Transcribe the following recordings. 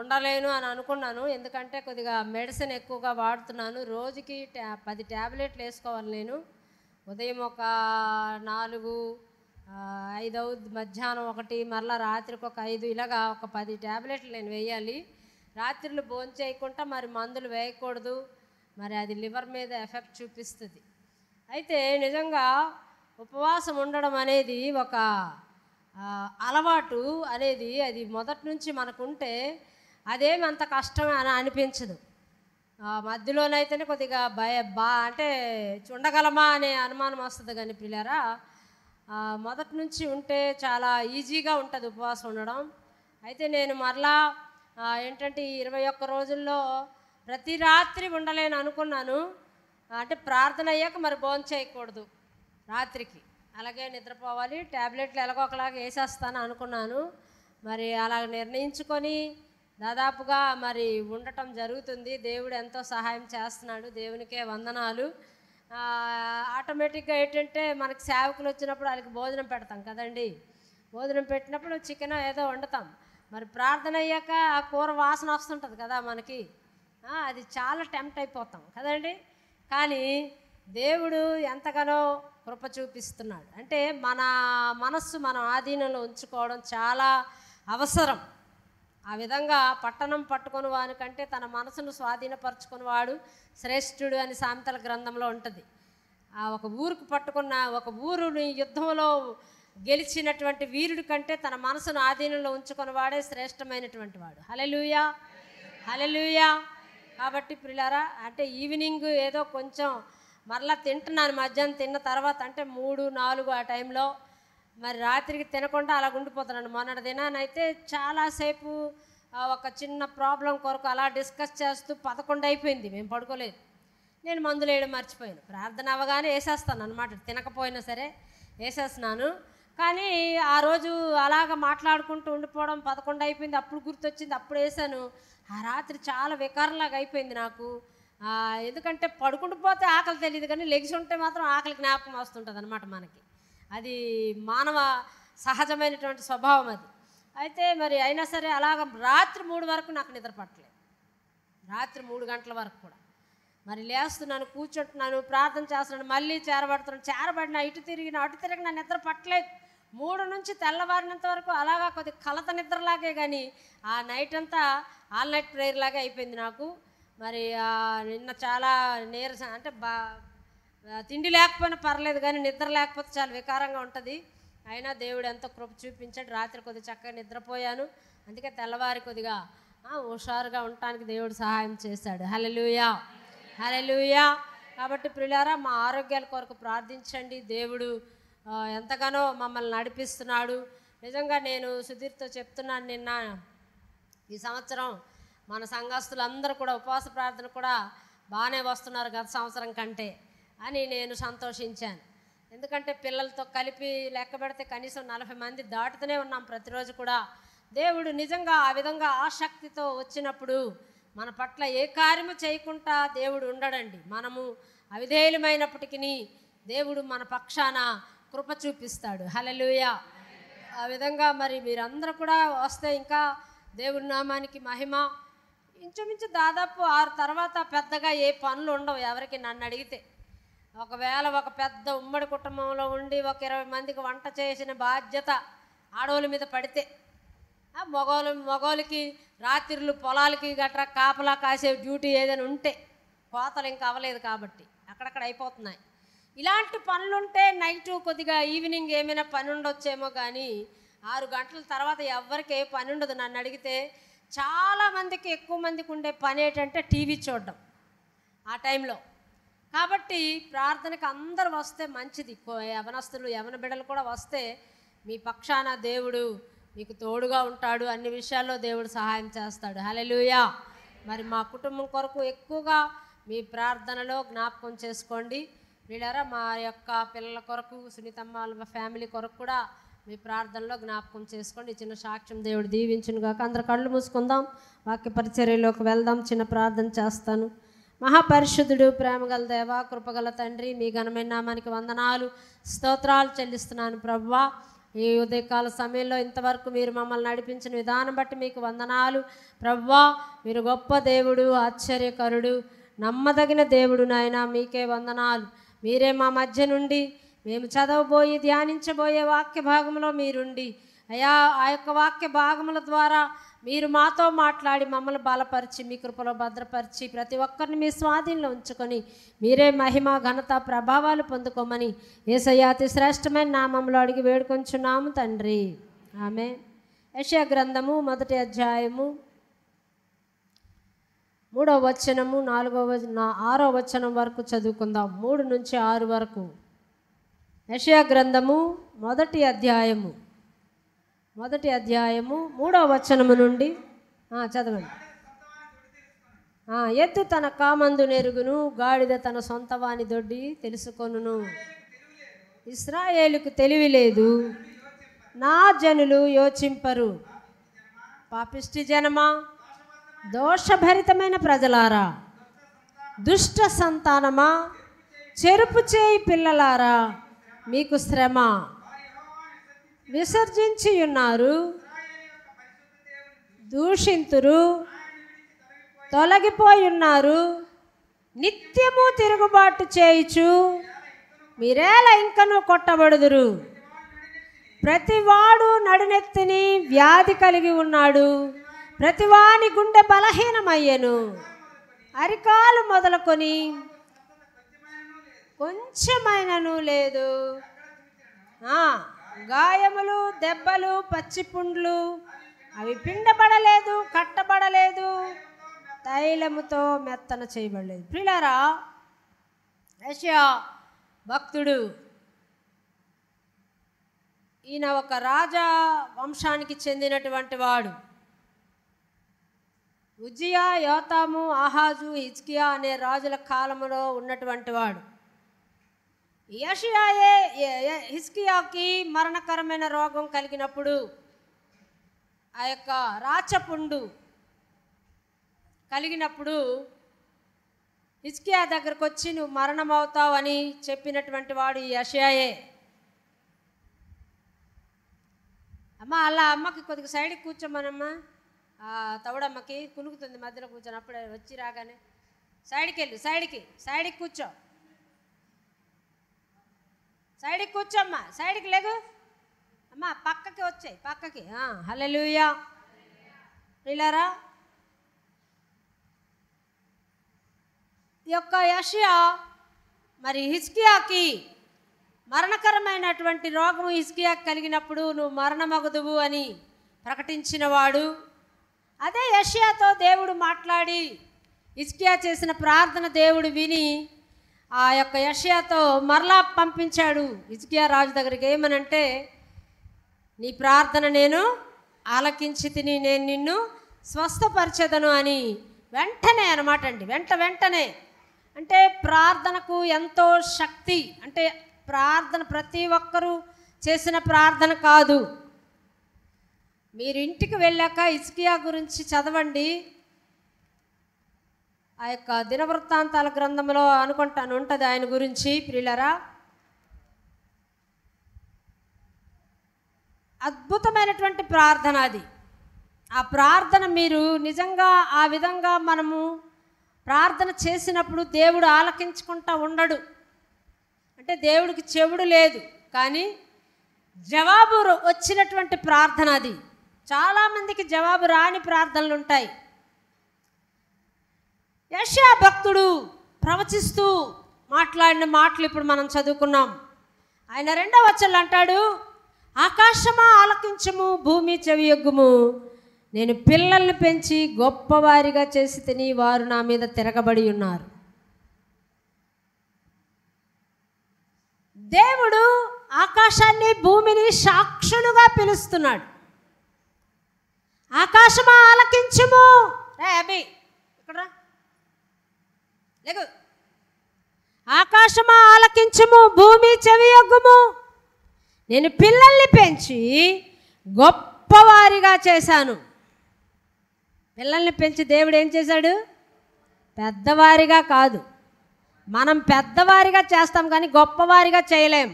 ఉండలేను అని అనుకున్నాను ఎందుకంటే కొద్దిగా మెడిసిన్ ఎక్కువగా వాడుతున్నాను రోజుకి ట్యా పది ట్యాబ్లెట్లు వేసుకోవాలి నేను ఉదయం ఒక నాలుగు ఐదవ మధ్యాహ్నం ఒకటి మరలా రాత్రికి ఒక ఐదు ఇలాగా ఒక పది ట్యాబ్లెట్లు నేను వేయాలి రాత్రులు భోంచేయకుండా చేయకుండా మరి మందులు వేయకూడదు మరి అది లివర్ మీద ఎఫెక్ట్ చూపిస్తుంది అయితే నిజంగా ఉపవాసం ఉండడం అనేది ఒక అలవాటు అనేది అది మొదటి నుంచి మనకుంటే అదేమి అంత కష్టం అని అనిపించదు మధ్యలోనైతేనే కొద్దిగా భయ బా అంటే ఉండగలమా అనే అనుమానం వస్తుంది కానీ పిల్లరా మొదటి నుంచి ఉంటే చాలా ఈజీగా ఉంటుంది ఉపవాసం ఉండడం అయితే నేను మరలా ఏంటంటే ఇరవై ఒక్క రోజుల్లో ప్రతి రాత్రి ఉండలేను అనుకున్నాను అంటే ప్రార్థన అయ్యాక మరి భోజనం చేయకూడదు రాత్రికి అలాగే నిద్రపోవాలి ట్యాబ్లెట్లు ఎలాగో ఒకలాగా వేసేస్తాను అనుకున్నాను మరి అలా నిర్ణయించుకొని దాదాపుగా మరి ఉండటం జరుగుతుంది దేవుడు ఎంతో సహాయం చేస్తున్నాడు దేవునికే వందనాలు ఆటోమేటిక్గా ఏంటంటే మనకు సేవకులు వచ్చినప్పుడు వాళ్ళకి భోజనం పెడతాం కదండి భోజనం పెట్టినప్పుడు చికెన్ ఏదో వండుతాం మరి ప్రార్థన అయ్యాక ఆ కూర వాసన వస్తుంటుంది కదా మనకి అది చాలా టెంప్ట్ అయిపోతాం కదండి కానీ దేవుడు ఎంతగానో కృప చూపిస్తున్నాడు అంటే మన మనస్సు మనం ఆధీనంలో ఉంచుకోవడం చాలా అవసరం ఆ విధంగా పట్టణం పట్టుకుని వాని కంటే తన మనసును స్వాధీనపరచుకుని వాడు శ్రేష్ఠుడు అని సామెతల గ్రంథంలో ఉంటుంది ఆ ఒక ఊరుకు పట్టుకున్న ఒక ఊరుని యుద్ధంలో గెలిచినటువంటి వీరుడి కంటే తన మనసును ఆధీనంలో ఉంచుకుని వాడే శ్రేష్టమైనటువంటి వాడు హలెలుయా హలెలుయా కాబట్టి పిల్లరా అంటే ఈవినింగ్ ఏదో కొంచెం మరలా తింటున్నాను మధ్యాహ్నం తిన్న తర్వాత అంటే మూడు నాలుగు ఆ టైంలో మరి రాత్రికి తినకుండా అలా ఉండిపోతున్నాను మొన్నటి దినానైతే చాలాసేపు ఒక చిన్న ప్రాబ్లం కొరకు అలా డిస్కస్ చేస్తూ పదకొండు అయిపోయింది మేము పడుకోలేదు నేను మందులు వేయడం మర్చిపోయాను ప్రార్థన అవగానే వేసేస్తాను అనమాట తినకపోయినా సరే వేసేస్తున్నాను కానీ ఆ రోజు అలాగ మాట్లాడుకుంటూ ఉండిపోవడం పదకొండు అయిపోయింది అప్పుడు గుర్తొచ్చింది అప్పుడు వేసాను ఆ రాత్రి చాలా వికారంలాగా అయిపోయింది నాకు ఎందుకంటే పడుకుంటూ పోతే ఆకలి తెలియదు కానీ లెగ్స్ ఉంటే మాత్రం ఆకలి జ్ఞాపకం వస్తుంటుంది అనమాట మనకి అది మానవ సహజమైనటువంటి స్వభావం అది అయితే మరి అయినా సరే అలాగ రాత్రి మూడు వరకు నాకు నిద్ర పట్టలేదు రాత్రి మూడు గంటల వరకు కూడా మరి లేస్తున్నాను కూర్చుంటున్నాను ప్రార్థన చేస్తున్నాను మళ్ళీ చేరబడుతున్నాను చేరబడిన ఇటు తిరిగిన అటు తిరిగిన నిద్ర పట్టలేదు మూడు నుంచి తెల్లవారినంత వరకు అలాగా కొద్ది కలత నిద్రలాగే కానీ ఆ నైట్ అంతా ఆల్ నైట్ ప్రేయర్ లాగే అయిపోయింది నాకు మరి నిన్న చాలా నీరస అంటే బా తిండి లేకపోయినా పర్లేదు కానీ నిద్ర లేకపోతే చాలా వికారంగా ఉంటుంది అయినా దేవుడు ఎంతో కృప చూపించాడు రాత్రి కొద్దిగా చక్కగా నిద్రపోయాను అందుకే తెల్లవారి కొద్దిగా హుషారుగా ఉండటానికి దేవుడు సహాయం చేశాడు హలలుయా హలలుయా కాబట్టి పిల్లారా మా ఆరోగ్యాల కొరకు ప్రార్థించండి దేవుడు ఎంతగానో మమ్మల్ని నడిపిస్తున్నాడు నిజంగా నేను సుధీర్తో చెప్తున్నాను నిన్న ఈ సంవత్సరం మన సంఘస్థులందరూ కూడా ఉపవాస ప్రార్థన కూడా బాగానే వస్తున్నారు గత సంవత్సరం కంటే అని నేను సంతోషించాను ఎందుకంటే పిల్లలతో కలిపి లెక్క పెడితే కనీసం నలభై మంది దాటుతూనే ఉన్నాం ప్రతిరోజు కూడా దేవుడు నిజంగా ఆ విధంగా ఆసక్తితో వచ్చినప్పుడు మన పట్ల ఏ కార్యము చేయకుండా దేవుడు ఉండడండి మనము అవిధేయులమైనప్పటికీ దేవుడు మన పక్షాన కృప చూపిస్తాడు హలలుయ ఆ విధంగా మరి మీరందరూ కూడా వస్తే ఇంకా దేవుడి నామానికి మహిమ ఇంచుమించు దాదాపు ఆరు తర్వాత పెద్దగా ఏ పనులు ఉండవు ఎవరికి నన్ను అడిగితే ఒకవేళ ఒక పెద్ద ఉమ్మడి కుటుంబంలో ఉండి ఒక ఇరవై మందికి వంట చేసిన బాధ్యత ఆడవాళ్ళ మీద పడితే మగవాళ్ళు మగవాళ్ళకి రాత్రిలు పొలాలకి గట్రా కాపలా కాసే డ్యూటీ ఏదైనా ఉంటే కోతలు ఇంకా అవ్వలేదు కాబట్టి అక్కడక్కడ అయిపోతున్నాయి ఇలాంటి పనులుంటే నైట్ కొద్దిగా ఈవినింగ్ ఏమైనా పని ఉండొచ్చేమో కానీ ఆరు గంటల తర్వాత ఎవరికి పని ఉండదు నన్ను అడిగితే చాలామందికి ఎక్కువ మందికి ఉండే పని ఏంటంటే టీవీ చూడడం ఆ టైంలో కాబట్టి ప్రార్థనకు అందరు వస్తే మంచిది యవనస్తులు యవన బిడలు కూడా వస్తే మీ పక్షాన దేవుడు మీకు తోడుగా ఉంటాడు అన్ని విషయాల్లో దేవుడు సహాయం చేస్తాడు హలెలుయా మరి మా కుటుంబం కొరకు ఎక్కువగా మీ ప్రార్థనలో జ్ఞాపకం చేసుకోండి వీళ్ళారా మా యొక్క పిల్లల కొరకు సునీతమ్మ వాళ్ళ ఫ్యామిలీ కొరకు కూడా మీ ప్రార్థనలో జ్ఞాపకం చేసుకోండి చిన్న సాక్ష్యం దేవుడు దీవించును కాక అందరు కళ్ళు మూసుకుందాం వాక్య పరిచర్యలోకి వెళ్దాం చిన్న ప్రార్థన చేస్తాను మహాపరిశుద్ధుడు ప్రేమగల దేవ కృపగల తండ్రి మీ ఘనమైన నామానికి వందనాలు స్తోత్రాలు చెల్లిస్తున్నాను ప్రభువా ఈ ఉదయకాల సమయంలో ఇంతవరకు మీరు మమ్మల్ని నడిపించిన విధానం బట్టి మీకు వందనాలు ప్రవ్వా మీరు గొప్ప దేవుడు ఆశ్చర్యకరుడు నమ్మదగిన దేవుడు నాయన మీకే వందనాలు మీరే మా మధ్య నుండి మేము చదవబోయి ధ్యానించబోయే వాక్య భాగంలో మీరుండి అయా ఆ యొక్క వాక్య భాగముల ద్వారా మీరు మాతో మాట్లాడి మమ్మల్ని బలపరిచి మీ కృపలో భద్రపరిచి ప్రతి ఒక్కరిని మీ స్వాధీనంలో ఉంచుకొని మీరే మహిమ ఘనత ప్రభావాలు పొందుకోమని ఏసయాతి శ్రేష్టమైన నామంలో అడిగి వేడుకొంచున్నాము తండ్రి ఆమె యశా గ్రంథము మొదటి అధ్యాయము మూడో వచనము నాలుగవ ఆరో వచనం వరకు చదువుకుందాం మూడు నుంచి ఆరు వరకు యశా గ్రంథము మొదటి అధ్యాయము మొదటి అధ్యాయము మూడవ వచనము నుండి చదవండి ఎత్తు తన కామందు నెరుగును గాడిద తన సొంత వాని దొడ్డి తెలుసుకొనును ఇస్రాయేలుకు తెలివి లేదు నా జనులు యోచింపరు పాపిష్టి జనమా దోషభరితమైన ప్రజలారా దుష్ట సంతానమా చెరుపు చేయి పిల్లలారా మీకు శ్రమ విసర్జించి ఉన్నారు దూషింతురు తొలగిపోయి ఉన్నారు నిత్యము తిరుగుబాటు చేయుచు మీరేలా ఇంకనూ కొట్టబడుదురు ప్రతివాడు నడునెత్తిని వ్యాధి కలిగి ఉన్నాడు ప్రతివాని గుండె బలహీనమయ్యను అరికాలు మొదలుకొని కొంచెమైనను లేదు గాయములు దెబ్బలు పచ్చిపుండ్లు అవి పిండబడలేదు కట్టబడలేదు తైలముతో మెత్తన చేయబడలేదు ప్రిలారా యశ్యా భక్తుడు ఈయన ఒక రాజా వంశానికి చెందినటువంటి వాడు ఉజియా యోతాము ఆహాజు హిజ్కియా అనే రాజుల కాలంలో ఉన్నటువంటి వాడు యషియాయే హిస్కియాకి మరణకరమైన రోగం కలిగినప్పుడు ఆ యొక్క రాచపుండు కలిగినప్పుడు హిస్కియా దగ్గరకు వచ్చి నువ్వు మరణం అవుతావు అని చెప్పినటువంటి వాడు యషియాయే అమ్మ అలా అమ్మకి కొద్దిగా సైడ్కి కూర్చోమనమ్మా తవుడమ్మకి కునుకుతుంది మధ్యలో కూర్చొని అప్పుడే వచ్చి రాగానే సైడ్కి వెళ్ళు సైడ్కి సైడ్కి కూర్చో సైడ్కి కూర్చోమ్మా సైడ్కి లేదు అమ్మా పక్కకి వచ్చాయి పక్కకి హలలుయా ఇలారా యొక్క యషియా మరి హిస్కియాకి మరణకరమైనటువంటి రోగము హిస్కియా కలిగినప్పుడు నువ్వు మరణమగదువు అని ప్రకటించినవాడు అదే యషియాతో దేవుడు మాట్లాడి హిస్కియా చేసిన ప్రార్థన దేవుడు విని ఆ యొక్క యషియాతో మరలా పంపించాడు ఇజ్కియా రాజు దగ్గరికి ఏమనంటే నీ ప్రార్థన నేను ఆలకించి తిని నేను నిన్ను స్వస్థపరిచేదను అని వెంటనే అనమాట అండి వెంట వెంటనే అంటే ప్రార్థనకు ఎంతో శక్తి అంటే ప్రార్థన ప్రతి ఒక్కరూ చేసిన ప్రార్థన కాదు మీరు ఇంటికి వెళ్ళాక ఇస్కియా గురించి చదవండి ఆ యొక్క దినవృత్తాంతాల గ్రంథంలో అనుకుంటాను ఉంటుంది ఆయన గురించి ప్రియులరా అద్భుతమైనటువంటి ప్రార్థన అది ఆ ప్రార్థన మీరు నిజంగా ఆ విధంగా మనము ప్రార్థన చేసినప్పుడు దేవుడు ఆలకించుకుంటా ఉండడు అంటే దేవుడికి చెవుడు లేదు కానీ జవాబు వచ్చినటువంటి ప్రార్థన అది చాలామందికి జవాబు రాని ప్రార్థనలు ఉంటాయి యశా భక్తుడు ప్రవచిస్తూ మాట్లాడిన మాటలు ఇప్పుడు మనం చదువుకున్నాం ఆయన రెండవ వచ్చలు అంటాడు ఆకాశమా ఆలకించము భూమి చెవి ఎగ్గుము నేను పిల్లల్ని పెంచి గొప్పవారిగా చేసి తిని వారు నా మీద తిరగబడి ఉన్నారు దేవుడు ఆకాశాన్ని భూమిని సాక్షులుగా పిలుస్తున్నాడు ఆకాశమా ఆలకించము రే అభి ఇక్కడ లేకు ఆకాశమా ఆలకించము భూమి చెవియొగ్గుము నేను పిల్లల్ని పెంచి గొప్పవారిగా చేశాను పిల్లల్ని పెంచి దేవుడు ఏం చేశాడు పెద్దవారిగా కాదు మనం పెద్దవారిగా చేస్తాం కానీ గొప్పవారిగా చేయలేం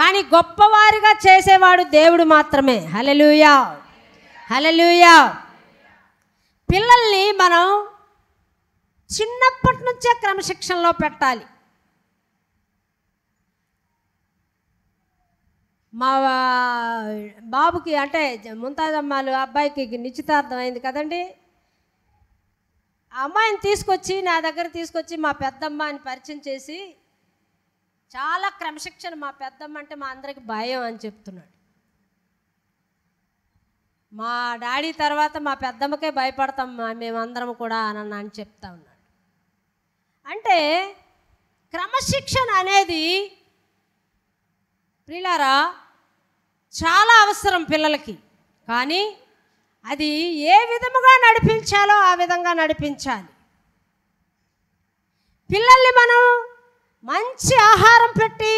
కానీ గొప్పవారిగా చేసేవాడు దేవుడు మాత్రమే హలలుయా హలలుయా పిల్లల్ని మనం చిన్నప్పటి నుంచే క్రమశిక్షణలో పెట్టాలి మా బాబుకి అంటే ముంతాజమ్మాలు అబ్బాయికి నిశ్చితార్థం అయింది కదండి అమ్మాయిని తీసుకొచ్చి నా దగ్గర తీసుకొచ్చి మా పెద్దమ్మ అని పరిచయం చేసి చాలా క్రమశిక్షణ మా పెద్దమ్మ అంటే మా అందరికి భయం అని చెప్తున్నాడు మా డాడీ తర్వాత మా పెద్దమ్మకే భయపడతాం మేమందరం కూడా అని అని చెప్తా ఉన్నాడు అంటే క్రమశిక్షణ అనేది ప్రిలారా చాలా అవసరం పిల్లలకి కానీ అది ఏ విధముగా నడిపించాలో ఆ విధంగా నడిపించాలి పిల్లల్ని మనం మంచి ఆహారం పెట్టి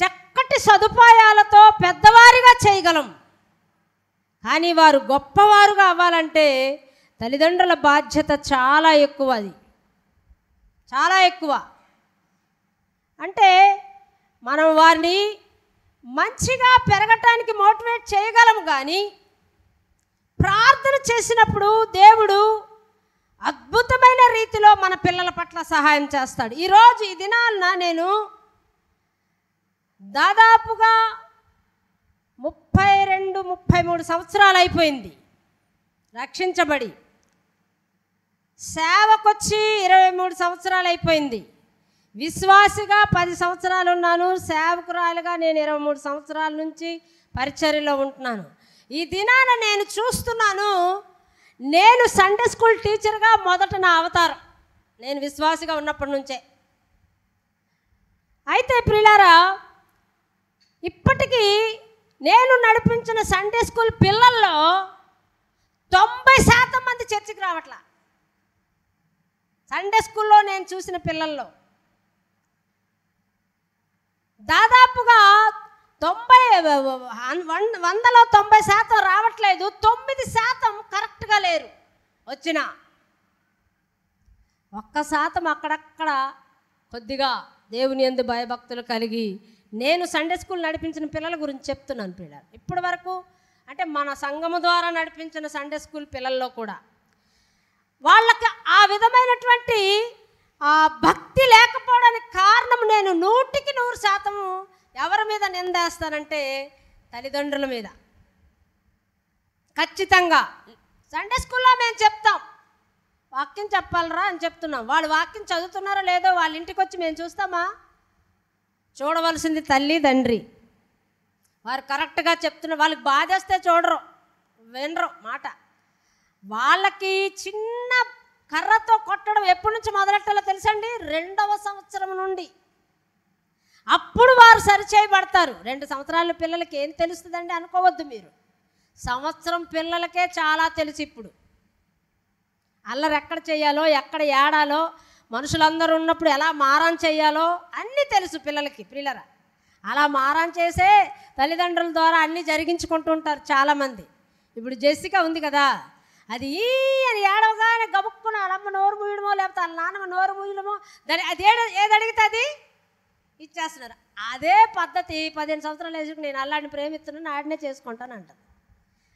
చక్కటి సదుపాయాలతో పెద్దవారిగా చేయగలం కానీ వారు గొప్పవారుగా అవ్వాలంటే తల్లిదండ్రుల బాధ్యత చాలా ఎక్కువ అది చాలా ఎక్కువ అంటే మనం వారిని మంచిగా పెరగటానికి మోటివేట్ చేయగలము కానీ ప్రార్థన చేసినప్పుడు దేవుడు అద్భుతమైన రీతిలో మన పిల్లల పట్ల సహాయం చేస్తాడు ఈరోజు ఈ దినాలన నేను దాదాపుగా ముప్పై రెండు ముప్పై మూడు సంవత్సరాలు అయిపోయింది రక్షించబడి సేవకొచ్చి ఇరవై మూడు సంవత్సరాలు అయిపోయింది విశ్వాసిగా పది సంవత్సరాలు ఉన్నాను సేవకురాలుగా నేను ఇరవై మూడు సంవత్సరాల నుంచి పరిచర్యలో ఉంటున్నాను ఈ దినాన నేను చూస్తున్నాను నేను సండే స్కూల్ టీచర్గా మొదట నా అవతారం నేను విశ్వాసిగా ఉన్నప్పటి నుంచే అయితే ప్రిలారా ఇప్పటికీ నేను నడిపించిన సండే స్కూల్ పిల్లల్లో తొంభై శాతం మంది చర్చికి రావట్లా సండే స్కూల్లో నేను చూసిన పిల్లల్లో దాదాపుగా తొంభై వందలో తొంభై శాతం రావట్లేదు తొమ్మిది శాతం కరెక్ట్గా లేరు వచ్చిన ఒక్క శాతం అక్కడక్కడ కొద్దిగా దేవుని ఎందు భయభక్తులు కలిగి నేను సండే స్కూల్ నడిపించిన పిల్లల గురించి చెప్తున్నాను పిల్లలు ఇప్పటి వరకు అంటే మన సంఘము ద్వారా నడిపించిన సండే స్కూల్ పిల్లల్లో కూడా వాళ్ళకి ఆ విధమైనటువంటి ఆ భక్తి లేకపోవడానికి కారణం నేను నూటికి నూరు శాతము ఎవరి మీద నిందేస్తానంటే తల్లిదండ్రుల మీద ఖచ్చితంగా సండే స్కూల్లో మేము చెప్తాం వాక్యం చెప్పాలరా అని చెప్తున్నాం వాళ్ళు వాక్యం చదువుతున్నారో లేదో వాళ్ళ ఇంటికి వచ్చి మేము చూస్తామా చూడవలసింది తల్లి తండ్రి వారు కరెక్ట్గా చెప్తున్నారు వాళ్ళకి బాధేస్తే చూడరు వినరు మాట వాళ్ళకి చిన్న కర్రతో కొట్టడం ఎప్పటి నుంచి మొదలెట్టాలో తెలుసండి రెండవ సంవత్సరం నుండి అప్పుడు వారు సరిచేయబడతారు రెండు సంవత్సరాల పిల్లలకి ఏం తెలుస్తుందండి అనుకోవద్దు మీరు సంవత్సరం పిల్లలకే చాలా తెలుసు ఇప్పుడు అల్లరి ఎక్కడ చేయాలో ఎక్కడ ఏడాలో మనుషులందరూ ఉన్నప్పుడు ఎలా మారం చేయాలో అన్నీ తెలుసు పిల్లలకి పిల్లరా అలా మారం చేసే తల్లిదండ్రుల ద్వారా అన్నీ జరిగించుకుంటూ ఉంటారు చాలామంది ఇప్పుడు జెస్సిక ఉంది కదా అది అది అని ఏడవగానే గబుక్కున అమ్మ నోరు పూయడమో లేకపోతే వాళ్ళ నాన్నమ్మ నోరు పూయడమో దాని అది ఏది అడిగితే అది ఇచ్చేస్తున్నారు అదే పద్ధతి పదిహేను సంవత్సరాలు వేసుకుని నేను అల్లాడిని ప్రేమిస్తున్నాను ఆడినే చేసుకుంటాను అంటారు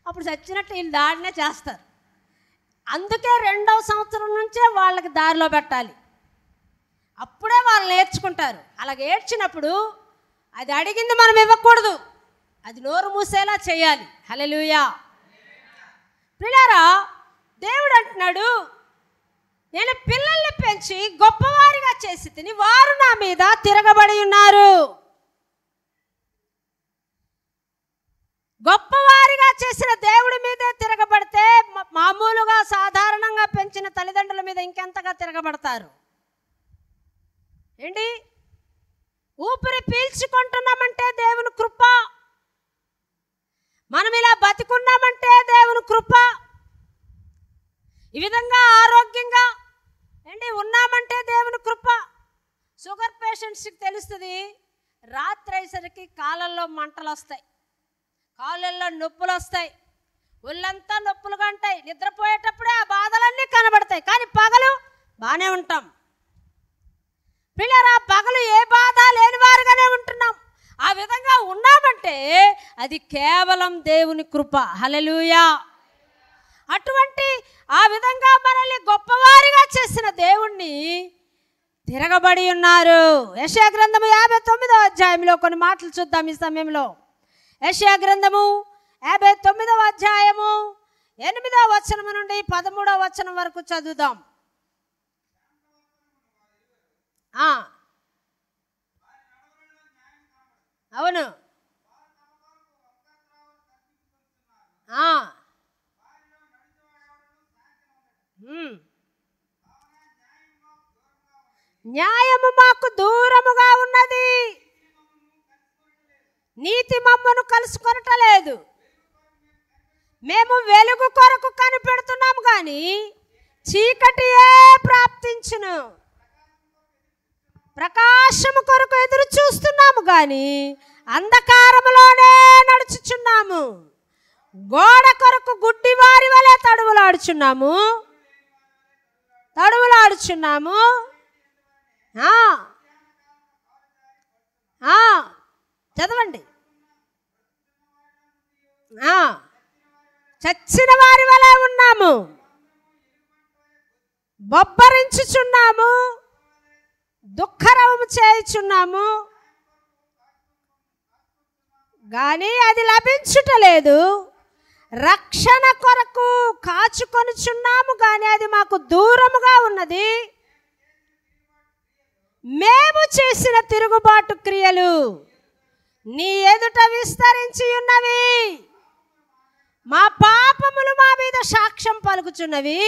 అప్పుడు చచ్చినట్టు వీళ్ళు దాడినే చేస్తారు అందుకే రెండవ సంవత్సరం నుంచే వాళ్ళకి దారిలో పెట్టాలి అప్పుడే వాళ్ళు నేర్చుకుంటారు అలాగ ఏడ్చినప్పుడు అది అడిగింది మనం ఇవ్వకూడదు అది నోరు మూసేలా చేయాలి హలో పిల్లరా దేవుడు అంటున్నాడు నేను పిల్లల్ని పెంచి గొప్పవారిగా చేసి తిని వారు నా మీద తిరగబడి ఉన్నారు గొప్పవారిగా చేసిన దేవుడి మీదే తిరగబడితే మామూలుగా సాధారణంగా పెంచిన తల్లిదండ్రుల మీద ఇంకెంతగా తిరగబడతారు ఏంటి ఊపిరి పీల్చుకుంటున్నామంటే దేవుని కృప మనం ఇలా బతికున్నామంటే దేవుని కృప ఈ విధంగా ఆరోగ్యంగా అండి ఉన్నామంటే దేవుని కృప షుగర్ పేషెంట్స్కి తెలుస్తుంది రాత్రి అయ్యేసరికి కాలల్లో మంటలు వస్తాయి కాళ్ళల్లో నొప్పులు వస్తాయి ఒళ్ళంతా నొప్పులుగా ఉంటాయి నిద్రపోయేటప్పుడే ఆ బాధలన్నీ కనబడతాయి కానీ పగలు బాగానే ఉంటాం పిల్లరా పగలు ఏ బాధ లేని వారుగానే ఉంటున్నాం ఆ విధంగా ఉన్నామంటే అది కేవలం దేవుని కృప హలలుయా అటువంటి ఆ విధంగా మనల్ని గొప్పవారిగా చేసిన దేవుణ్ణి తిరగబడి ఉన్నారు యశా గ్రంథము యాభై తొమ్మిదో అధ్యాయంలో కొన్ని మాటలు చూద్దాం ఈ సమయంలో యశా గ్రంథము యాభై తొమ్మిదవ అధ్యాయము ఎనిమిదవ వచనం నుండి పదమూడవ వచనం వరకు చదువుదాం అవును న్యాయము మాకు దూరముగా ఉన్నది నీతి మమ్మను కలుసుకొనటలేదు మేము వెలుగు కొరకు కనిపెడుతున్నాము కానీ చీకటియే ప్రాప్తించును ప్రకాశము కొరకు ఎదురు చూస్తున్నాము కానీ అంధకారములోనే నడుచుచున్నాము గోడ కొరకు గుడ్డి వారి వలె తడువులాడుచున్నాము తడువులాడుచున్నాము చదవండి చచ్చిన వారి వలె ఉన్నాము బొబ్బరించుచున్నాము దుఃఖరవము చేయుచున్నాము కానీ అది లభించుటలేదు రక్షణ కొరకు కాచుకొనుచున్నాము కానీ అది మాకు దూరముగా ఉన్నది మేము చేసిన తిరుగుబాటు క్రియలు నీ ఎదుట విస్తరించి ఉన్నవి మా పాపములు మా మీద సాక్ష్యం పలుకుచున్నవి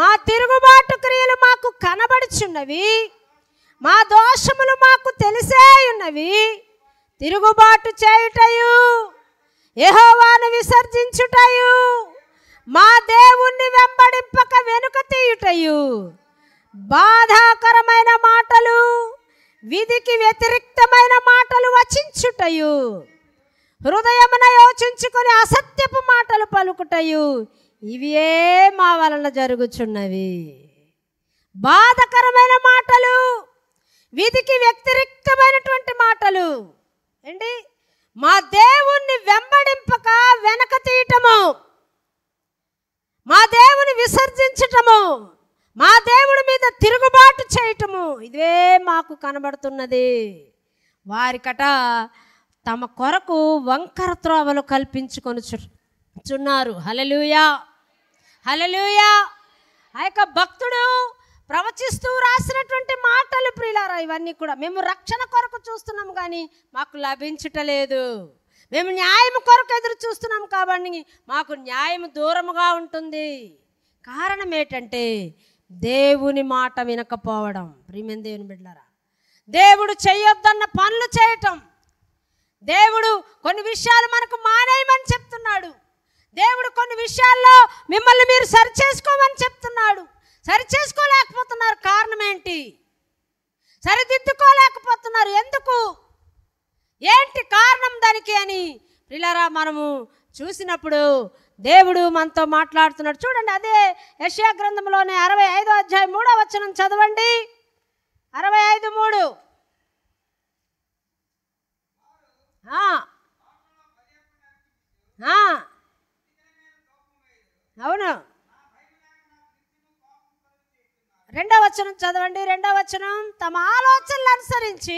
మా తిరుగుబాటు క్రియలు మాకు కనబడుచున్నవి మా దోషములు మాకు తెలిసే ఉన్నవి తిరుగుబాటు చేయుటయు యహోవాను విసర్జించుటయు మా దేవుణ్ణి వెంబడింపక వెనుక తీయుటయు బాధాకరమైన మాటలు విధికి వ్యతిరిక్తమైన మాటలు వచించుటయు హృదయమున యోచించుకొని అసత్యపు మాటలు పలుకుటయు ఇవే మా వలన జరుగుచున్నవి బాధకరమైన మాటలు వీధికి వ్యతిరిక్తమైనటువంటి మాటలు ఏంటి మా దేవుణ్ణి వెంబడింపక వెనక తీయటము మా దేవుని విసర్జించటము మా దేవుడి మీద తిరుగుబాటు చేయటము ఇదే మాకు కనబడుతున్నది వారికట తమ కొరకు వంకర త్రోవలు కల్పించుకొని చున్నారు హలలుయా హలలుయా ఆ యొక్క భక్తుడు ప్రవచిస్తూ రాసినటువంటి మాటలు ప్రియులారా ఇవన్నీ కూడా మేము రక్షణ కొరకు చూస్తున్నాం కానీ మాకు లభించటలేదు మేము న్యాయం కొరకు ఎదురు చూస్తున్నాం కాబట్టి మాకు న్యాయం దూరముగా ఉంటుంది కారణం ఏంటంటే దేవుని మాట వినకపోవడం ప్రియమైన దేవుని బిడ్డారా దేవుడు చేయొద్దన్న పనులు చేయటం దేవుడు కొన్ని విషయాలు మనకు మానేయమని చెప్తున్నాడు దేవుడు కొన్ని విషయాల్లో మిమ్మల్ని మీరు సరి చేసుకోమని చెప్తున్నాడు సరి చేసుకోలేకపోతున్నారు కారణం ఏంటి సరిదిద్దుకోలేకపోతున్నారు ఎందుకు ఏంటి కారణం దానికి అని పిల్లరా మనము చూసినప్పుడు దేవుడు మనతో మాట్లాడుతున్నాడు చూడండి అదే యష్యా గ్రంథంలోనే అరవై ఐదో అధ్యాయ మూడో వచనం చదవండి అరవై ఐదు మూడు అవును రెండవ వచనం చదవండి రెండవ వచనం తమ ఆలోచనలు అనుసరించి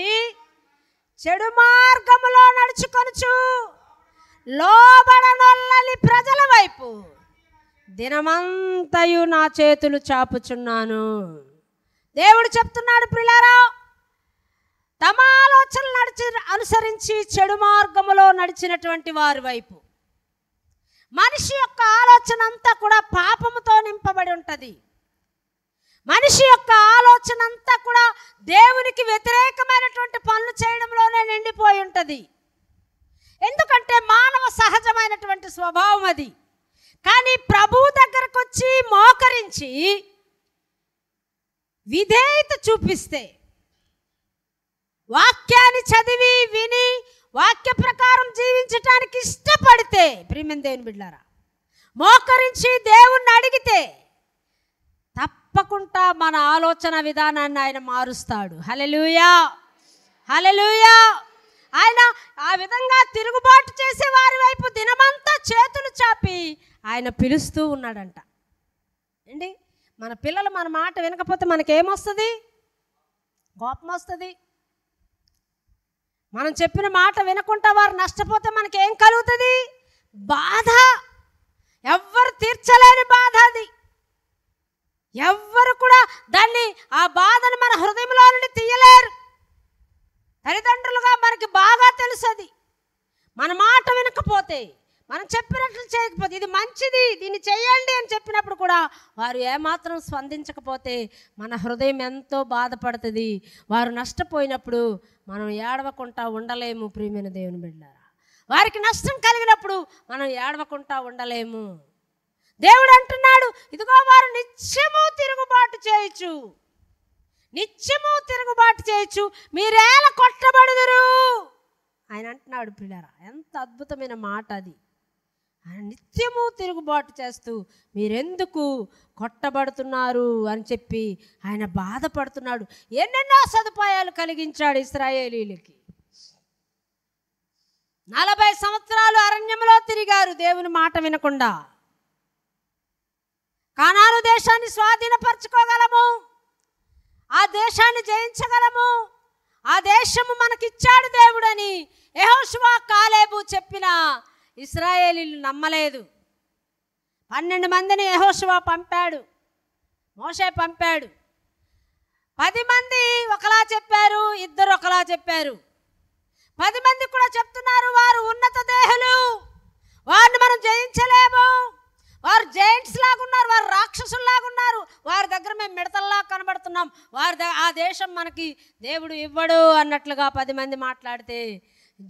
చెడు మార్గములో నడుచుకొనుచు లోబడనొల్లని ప్రజల వైపు దినమంతయు నా చేతులు చాపుచున్నాను దేవుడు చెప్తున్నాడు పిల్లారా తమ ఆలోచనలు నడిచి అనుసరించి చెడు మార్గములో నడిచినటువంటి వారి వైపు మనిషి యొక్క ఆలోచన అంతా కూడా పాపముతో నింపబడి ఉంటుంది మనిషి యొక్క ఆలోచన అంతా కూడా దేవునికి వ్యతిరేకమైనటువంటి పనులు చేయడంలోనే నిండిపోయి ఉంటుంది ఎందుకంటే మానవ సహజమైనటువంటి స్వభావం అది కానీ ప్రభు దగ్గరకు వచ్చి మోకరించి విధేయత చూపిస్తే వాక్యాన్ని చదివి విని వాక్య ప్రకారం జీవించటానికి ఇష్టపడితే ప్రియమైన బిడ్డారా మోకరించి దేవుణ్ణి అడిగితే తప్పకుండా మన ఆలోచన విధానాన్ని ఆయన మారుస్తాడు హలలుయా హలలుయా ఆయన ఆ విధంగా తిరుగుబాటు చేసే వారి వైపు దినమంతా చేతులు చాపి ఆయన పిలుస్తూ ఉన్నాడంట ఏంటి మన పిల్లలు మన మాట వినకపోతే మనకేమొస్తుంది కోపం వస్తుంది మనం చెప్పిన మాట వినకుండా వారు నష్టపోతే మనకేం కలుగుతుంది బాధ ఎవ్వరు తీర్చలేని బాధ అది ఎవ్వరు కూడా దాన్ని ఆ బాధను మన హృదయంలో నుండి తీయలేరు తల్లిదండ్రులుగా మనకి బాగా తెలుసది మన మాట వినకపోతే మనం చెప్పినట్లు చేయకపోతే ఇది మంచిది దీన్ని చేయండి అని చెప్పినప్పుడు కూడా వారు ఏమాత్రం స్పందించకపోతే మన హృదయం ఎంతో బాధపడుతుంది వారు నష్టపోయినప్పుడు మనం ఏడవకుండా ఉండలేము ప్రియమైన దేవుని బిడ్డారా వారికి నష్టం కలిగినప్పుడు మనం ఏడవకుండా ఉండలేము దేవుడు అంటున్నాడు ఇదిగో వారు నిత్యము తిరుగుబాటు చేయొచ్చు నిత్యము తిరుగుబాటు చేయొచ్చు మీరేళ కొట్టబడుదురు ఆయన అంటున్నాడు పిల్లరా ఎంత అద్భుతమైన మాట అది నిత్యము తిరుగుబాటు చేస్తూ మీరెందుకు కొట్టబడుతున్నారు అని చెప్పి ఆయన బాధపడుతున్నాడు ఎన్నెన్నో సదుపాయాలు కలిగించాడు ఇస్రాయేలీలకి నలభై సంవత్సరాలు అరణ్యంలో తిరిగారు దేవుని మాట వినకుండా కానాలు దేశాన్ని స్వాధీనపరచుకోగలము ఆ దేశాన్ని జయించగలము ఆ దేశము మనకిచ్చాడు దేవుడని యహోశువా కాలేబు చెప్పిన ఇస్రాయేలీలు నమ్మలేదు పన్నెండు మందిని యహోశువా పంపాడు మోషే పంపాడు పది మంది ఒకలా చెప్పారు ఇద్దరు ఒకలా చెప్పారు పది మంది కూడా చెప్తున్నారు వారు ఉన్నత దేహులు వారిని మనం జయించలేము వారు జైంట్స్ లాగున్నారు వారు ఉన్నారు వారి దగ్గర మేము మిడతల్లా కనబడుతున్నాం వారి ఆ దేశం మనకి దేవుడు ఇవ్వడు అన్నట్లుగా పది మంది మాట్లాడితే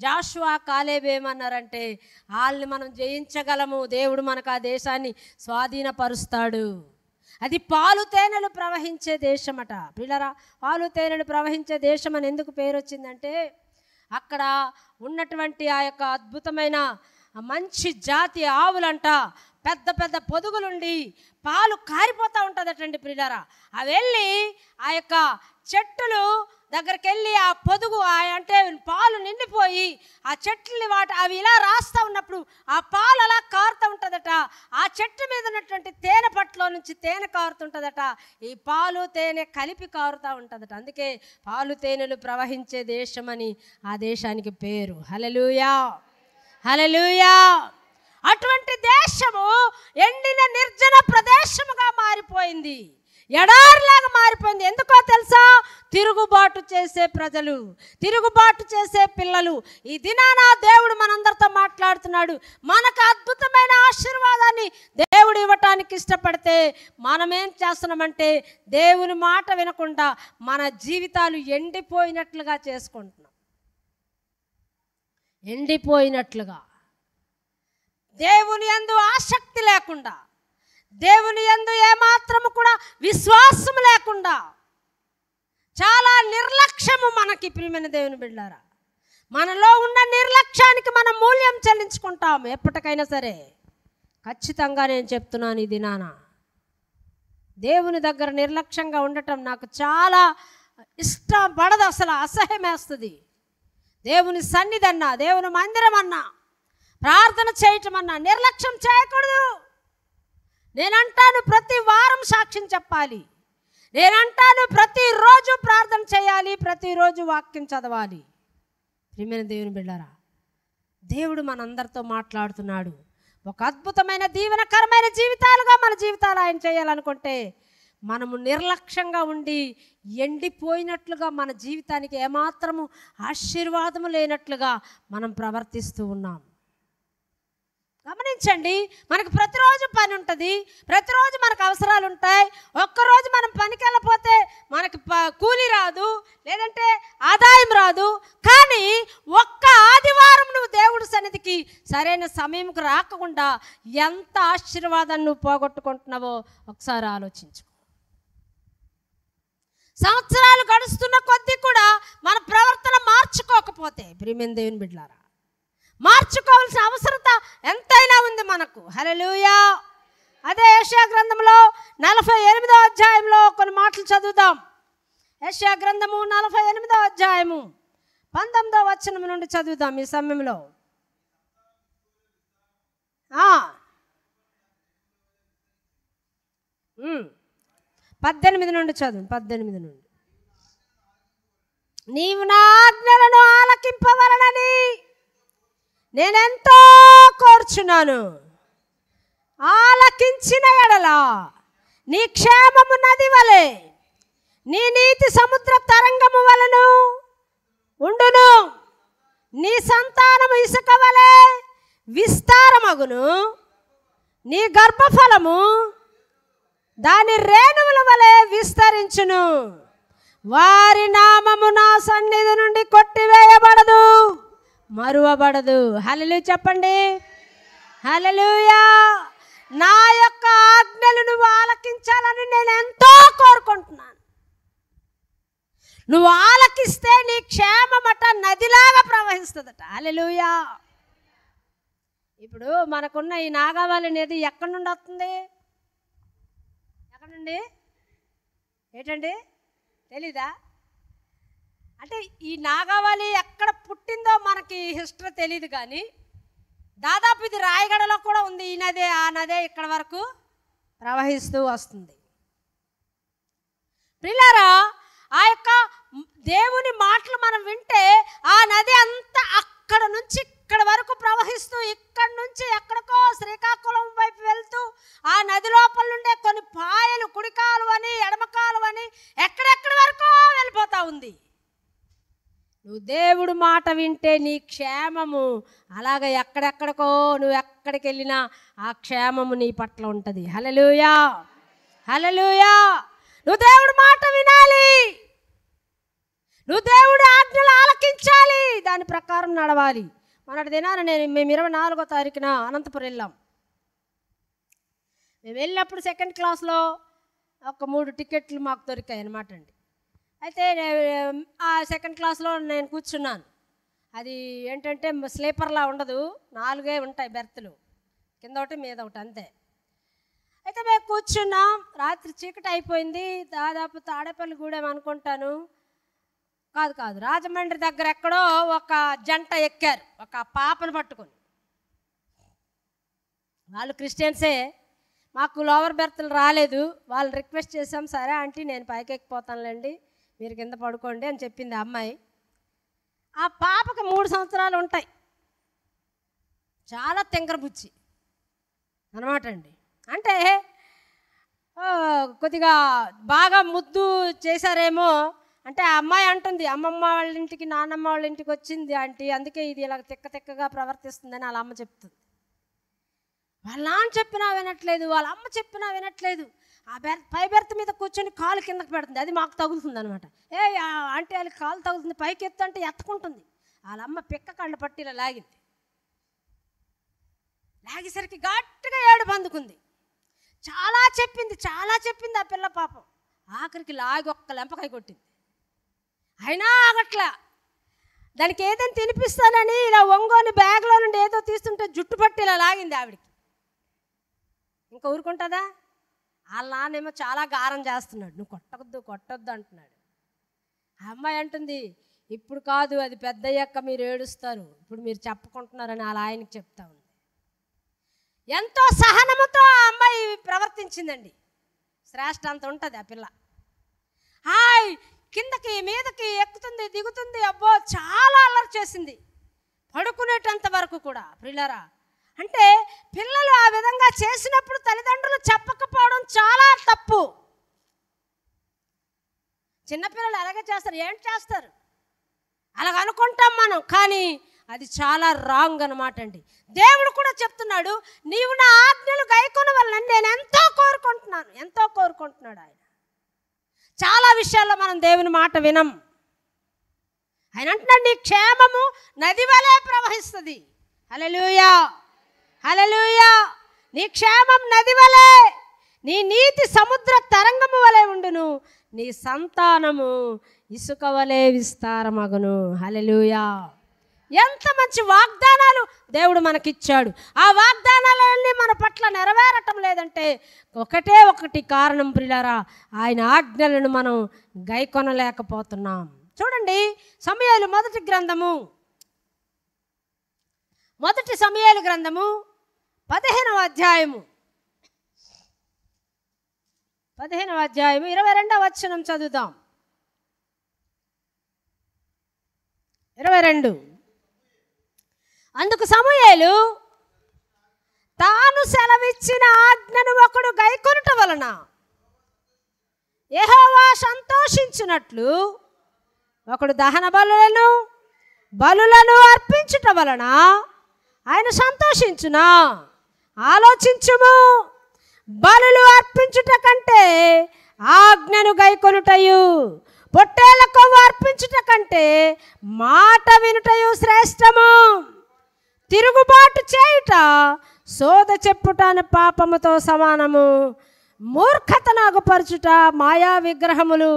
జాషువా కాలేబేమన్నారంటే వాళ్ళని మనం జయించగలము దేవుడు మనకు ఆ దేశాన్ని స్వాధీనపరుస్తాడు అది పాలు తేనెలు ప్రవహించే దేశమట పిల్లరా పాలు తేనెలు ప్రవహించే దేశం అని ఎందుకు పేరు వచ్చిందంటే అక్కడ ఉన్నటువంటి ఆ యొక్క అద్భుతమైన మంచి జాతి ఆవులంట పెద్ద పెద్ద పొదుగులుండి పాలు కారిపోతూ ఉంటుందటండి ప్రిడారా అవి వెళ్ళి ఆ యొక్క చెట్టులు దగ్గరికి వెళ్ళి ఆ పొదుగు ఆ అంటే పాలు నిండిపోయి ఆ చెట్లని వాటి అవి ఇలా రాస్తూ ఉన్నప్పుడు ఆ పాలు అలా కారుతూ ఉంటుందట ఆ చెట్టు మీద ఉన్నటువంటి తేనె పట్ల నుంచి తేనె కారుతుంటుందట ఈ పాలు తేనె కలిపి కారుతూ ఉంటుందట అందుకే పాలు తేనెలు ప్రవహించే దేశమని ఆ దేశానికి పేరు హలలుయా హలలుయా అటువంటి దేశము ఎండిన నిర్జన ప్రదేశముగా మారిపోయింది ఎడారిలాగా మారిపోయింది ఎందుకో తెలుసా తిరుగుబాటు చేసే ప్రజలు తిరుగుబాటు చేసే పిల్లలు ఈ దినాన దేవుడు మనందరితో మాట్లాడుతున్నాడు మనకు అద్భుతమైన ఆశీర్వాదాన్ని దేవుడు ఇవ్వటానికి ఇష్టపడితే మనమేం చేస్తున్నామంటే దేవుని మాట వినకుండా మన జీవితాలు ఎండిపోయినట్లుగా చేసుకుంటున్నాం ఎండిపోయినట్లుగా దేవుని ఎందు ఆసక్తి లేకుండా దేవుని ఎందు ఏమాత్రము కూడా విశ్వాసం లేకుండా చాలా నిర్లక్ష్యము మనకి ప్రియమైన దేవుని బిళ్ళారా మనలో ఉన్న నిర్లక్ష్యానికి మనం మూల్యం చెల్లించుకుంటాం ఎప్పటికైనా సరే ఖచ్చితంగా నేను చెప్తున్నాను ఇది నాన్న దేవుని దగ్గర నిర్లక్ష్యంగా ఉండటం నాకు చాలా ఇష్టం అసలు అసహ్యమేస్తుంది దేవుని సన్నిధన్నా దేవుని మందిరం అన్నా ప్రార్థన చేయటం అన్నా నిర్లక్ష్యం చేయకూడదు నేనంటాను ప్రతి వారం సాక్ష్యం చెప్పాలి నేనంటాను ప్రతిరోజు ప్రార్థన చేయాలి ప్రతిరోజు వాక్యం చదవాలి ప్రిమైన దేవుని బిళ్ళారా దేవుడు మనందరితో మాట్లాడుతున్నాడు ఒక అద్భుతమైన దీవెనకరమైన జీవితాలుగా మన జీవితాలు ఆయన చేయాలనుకుంటే మనము నిర్లక్ష్యంగా ఉండి ఎండిపోయినట్లుగా మన జీవితానికి ఏమాత్రము ఆశీర్వాదము లేనట్లుగా మనం ప్రవర్తిస్తూ ఉన్నాం గమనించండి మనకు ప్రతిరోజు పని ఉంటుంది ప్రతిరోజు మనకు అవసరాలు ఉంటాయి ఒక్కరోజు మనం పనికి వెళ్ళపోతే మనకి కూలి రాదు లేదంటే ఆదాయం రాదు కానీ ఒక్క ఆదివారం నువ్వు దేవుడి సన్నిధికి సరైన సమయంకు రాకకుండా ఎంత ఆశీర్వాదాన్ని నువ్వు పోగొట్టుకుంటున్నావో ఒకసారి ఆలోచించు సంవత్సరాలు గడుస్తున్న కొద్దీ కూడా మన ప్రవర్తన మార్చుకోకపోతే ప్రియమైన దేవుని బిడ్లారా మార్చుకోవాల్సిన అవసరత ఎంతైనా ఉంది మనకు హలలుయా అదే యశా గ్రంథంలో నలభై ఎనిమిదో అధ్యాయంలో కొన్ని మాటలు చదువుదాం యశా గ్రంథము నలభై ఎనిమిదో అధ్యాయము పంతొమ్మిదో వచనం నుండి చదువుదాం ఈ సమయంలో పద్దెనిమిది నుండి చదువు పద్దెనిమిది నుండి నీవు నా ఆజ్ఞలను ఆలకింపవలనని నేనెంతో కోర్చున్నాను ఆలకించిన ఎడల నీ క్షేమము నది వలె నీ నీతి సముద్ర తరంగము వలను ఉండును నీ సంతానము ఇసుక వలె విస్తారమగును నీ గర్భఫలము దాని రేణువుల వలె విస్తరించును వారి నామము నా సన్నిధి నుండి కొట్టివేయబడదు మరువబడదు హలలు చెప్పండి హలలుయా నా యొక్క ఆజ్ఞలు నువ్వు ఆలకించాలని నేను ఎంతో కోరుకుంటున్నాను నువ్వు ఆలకిస్తే నీ క్షేమమట నదిలాగా ప్రవహిస్తుందట హలలుయా ఇప్పుడు మనకున్న ఈ నాగావాలి అనేది ఎక్కడి నుండి వస్తుంది ఎక్కడండి నుండి ఏంటండి తెలీదా అంటే ఈ నాగావళి ఎక్కడ పుట్టిందో మనకి హిస్టరీ తెలియదు కానీ దాదాపు ఇది రాయగడలో కూడా ఉంది ఈ నదే ఆ నదే ఇక్కడ వరకు ప్రవహిస్తూ వస్తుంది పిల్లరా ఆ యొక్క దేవుని మాటలు మనం వింటే ఆ నది అంతా అక్కడ నుంచి ఇక్కడ వరకు ప్రవహిస్తూ ఇక్కడ నుంచి ఎక్కడికో శ్రీకాకుళం వైపు వెళ్తూ ఆ నది లోపల నుండే కొన్ని పాయలు కుడికాలు అని ఎడమకాలు అని ఎక్కడెక్కడి వరకు వెళ్ళిపోతూ ఉంది నువ్వు దేవుడు మాట వింటే నీ క్షేమము అలాగ ఎక్కడెక్కడికో నువ్వు ఎక్కడికి వెళ్ళినా ఆ క్షేమము నీ పట్ల ఉంటుంది హలలుయా హలలుయా నువ్వు దేవుడు మాట వినాలి నువ్వు దేవుడు ఆజ్ఞలు ఆలకించాలి దాని ప్రకారం నడవాలి మొన్నటి దినాన నేను మేము ఇరవై నాలుగో తారీఖున అనంతపురం వెళ్ళాం మేము వెళ్ళినప్పుడు సెకండ్ క్లాస్లో ఒక మూడు టికెట్లు మాకు దొరికాయి అనమాట అండి అయితే ఆ సెకండ్ క్లాస్లో నేను కూర్చున్నాను అది ఏంటంటే స్లీపర్లా ఉండదు నాలుగే ఉంటాయి బెర్త్లు కింద ఒకటి మీద ఒకటి అంతే అయితే మేము కూర్చున్నాం రాత్రి చీకటి అయిపోయింది దాదాపు తాడేపల్లి గూడెం అనుకుంటాను కాదు కాదు రాజమండ్రి దగ్గర ఎక్కడో ఒక జంట ఎక్కారు ఒక పాపను పట్టుకొని వాళ్ళు క్రిస్టియన్సే మాకు లోవర్ బెర్త్లు రాలేదు వాళ్ళు రిక్వెస్ట్ చేశాం సరే ఆంటీ నేను పైకెక్కిపోతానులేండి మీరు కింద పడుకోండి అని చెప్పింది అమ్మాయి ఆ పాపకు మూడు సంవత్సరాలు ఉంటాయి చాలా తింకరబుచ్చి అనమాట అండి అంటే కొద్దిగా బాగా ముద్దు చేశారేమో అంటే ఆ అమ్మాయి అంటుంది అమ్మమ్మ వాళ్ళ ఇంటికి నాన్నమ్మ వాళ్ళ ఇంటికి వచ్చింది ఆంటీ అందుకే ఇది ఇలా తిక్క తిక్కగా ప్రవర్తిస్తుందని వాళ్ళ అమ్మ చెప్తుంది వాళ్ళ నాన్న చెప్పినా వినట్లేదు వాళ్ళ అమ్మ చెప్పినా వినట్లేదు ఆ బెర్ పై బెర్త్ మీద కూర్చొని కాలు కిందకి పెడుతుంది అది మాకు తగులుతుంది అనమాట ఏ అంటే వాళ్ళకి కాలు తగులుతుంది పైకి అంటే ఎత్తుకుంటుంది వాళ్ళ అమ్మ పిక్క కళ్ళు పట్టిలా లాగింది లాగేసరికి గట్టిగా ఏడు పందుకుంది చాలా చెప్పింది చాలా చెప్పింది ఆ పిల్ల పాపం ఆఖరికి లాగి ఒక్క లెంపకాయ కొట్టింది అయినా ఆగట్లా దానికి ఏదైనా తినిపిస్తానని ఇలా ఒంగోని బ్యాగ్లో నుండి ఏదో తీస్తుంటే జుట్టు పట్టి ఇలా లాగింది ఆవిడికి ఇంకా ఊరుకుంటుందా వాళ్ళ నాన్నేమో చాలా గారం చేస్తున్నాడు నువ్వు కొట్టద్దు కొట్టద్దు అంటున్నాడు ఆ అమ్మాయి అంటుంది ఇప్పుడు కాదు అది అయ్యాక మీరు ఏడుస్తారు ఇప్పుడు మీరు చెప్పుకుంటున్నారని వాళ్ళ ఆయనకి చెప్తా ఉంది ఎంతో సహనముతో ఆ అమ్మాయి ప్రవర్తించిందండి శ్రేష్ట అంత ఉంటుంది ఆ పిల్ల హాయ్ కిందకి మీదకి ఎక్కుతుంది దిగుతుంది అబ్బో చాలా అల్లరి చేసింది పడుకునేటంత వరకు కూడా ప్రిల్లరా అంటే పిల్లలు ఆ విధంగా చేసినప్పుడు తల్లిదండ్రులు చెప్పకపోవడం చాలా తప్పు చిన్నపిల్లలు అలాగే చేస్తారు ఏం చేస్తారు అలాగ అనుకుంటాం మనం కానీ అది చాలా రాంగ్ అనమాట అండి దేవుడు కూడా చెప్తున్నాడు నీవు నా ఆజ్ఞలు గైకొని వలన నేను ఎంతో కోరుకుంటున్నాను ఎంతో కోరుకుంటున్నాడు ఆయన చాలా విషయాల్లో మనం దేవుని మాట వినం ఆయన అంటున్నాడు నీ క్షేమము నది వలె ప్రవహిస్తుంది అలలుయా హలలుయా నీ క్షేమం నది వలె నీ నీతి సముద్ర తరంగము వలె ఉండును నీ సంతానము ఇసుక వలె విస్తారమగును హలలుయా ఎంత మంచి వాగ్దానాలు దేవుడు మనకిచ్చాడు ఆ వాగ్దానాలన్నీ మన పట్ల నెరవేరటం లేదంటే ఒకటే ఒకటి కారణం ప్రిలారా ఆయన ఆజ్ఞలను మనం గైకొనలేకపోతున్నాం చూడండి సమయాలు మొదటి గ్రంథము మొదటి సమయాలు గ్రంథము పదిహేనవ అధ్యాయము పదిహేనవ అధ్యాయము ఇరవై రెండవ వచనం చదువుతాం ఇరవై రెండు అందుకు సమయాలు తాను సెలవిచ్చిన ఆజ్ఞను ఒకడు గైకొనుట వలన ఏహోవా సంతోషించినట్లు ఒకడు దహన బలులను బలులను అర్పించుట వలన ఆయన సంతోషించునా ఆలోచించుము బలులు అర్పించుట కంటే ఆజ్ఞను గైకొనుటయు పొట్టేల కొవ్వు అర్పించుట కంటే మాట వినుటయు శ్రేష్టము తిరుగుబాటు చేయుట సోద చెప్పుట అనే పాపముతో సమానము మూర్ఖత నాగుపరచుట మాయా విగ్రహములు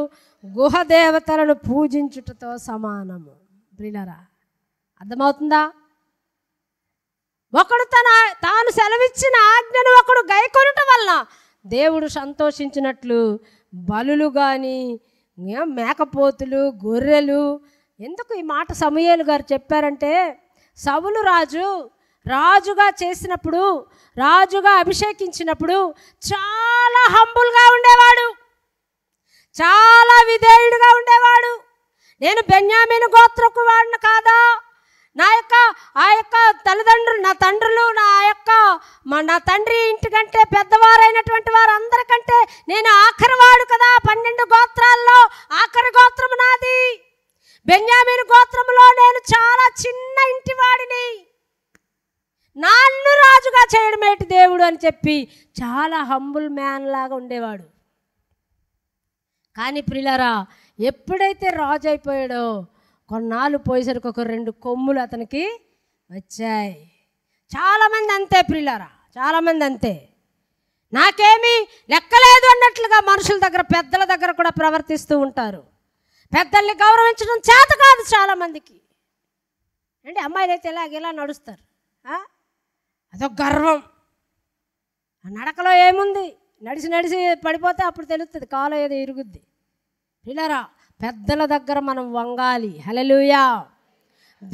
గుహదేవతలను పూజించుటతో సమానము బ్రిలరా అర్థమవుతుందా ఒకడు తన తాను సెలవిచ్చిన ఆజ్ఞను ఒకడు గైకొనుట వల్ల దేవుడు సంతోషించినట్లు బలులు కానీ మేకపోతులు గొర్రెలు ఎందుకు ఈ మాట సమయాలు గారు చెప్పారంటే సవులు రాజు రాజుగా చేసినప్పుడు రాజుగా అభిషేకించినప్పుడు చాలా హంబుల్గా ఉండేవాడు చాలా విధేయుడిగా ఉండేవాడు నేను బెన్యామిన్ గోత్రకు వాడిని కాదా నా యొక్క ఆ యొక్క తల్లిదండ్రులు నా తండ్రులు నా యొక్క మా నా తండ్రి ఇంటికంటే పెద్దవారైనటువంటి వారందరికంటే నేను ఆఖరివాడు కదా పన్నెండు గోత్రాల్లో ఆఖరి గోత్రం నాది బెన్యామీన్ గోత్రంలో నేను చాలా చిన్న ఇంటివాడిని నాన్ను రాజుగా చేయడమేటి దేవుడు అని చెప్పి చాలా హంబుల్ మ్యాన్ లాగా ఉండేవాడు కానీ ప్రిలరా ఎప్పుడైతే రాజు అయిపోయాడో కొన్నాళ్ళు పోయేసరికి ఒక రెండు కొమ్ములు అతనికి వచ్చాయి చాలామంది అంతే ప్రిల్లరా చాలామంది అంతే నాకేమీ లెక్కలేదు అన్నట్లుగా మనుషుల దగ్గర పెద్దల దగ్గర కూడా ప్రవర్తిస్తూ ఉంటారు పెద్దల్ని గౌరవించడం చేత కాదు చాలామందికి అండి అమ్మాయిలు అయితే ఇలాగ ఇలా నడుస్తారు అదొక గర్వం ఆ నడకలో ఏముంది నడిచి నడిచి పడిపోతే అప్పుడు తెలుస్తుంది కాలు ఏదో ఇరుగుద్ది పిల్లరా పెద్దల దగ్గర మనం వంగాలి హలలుయా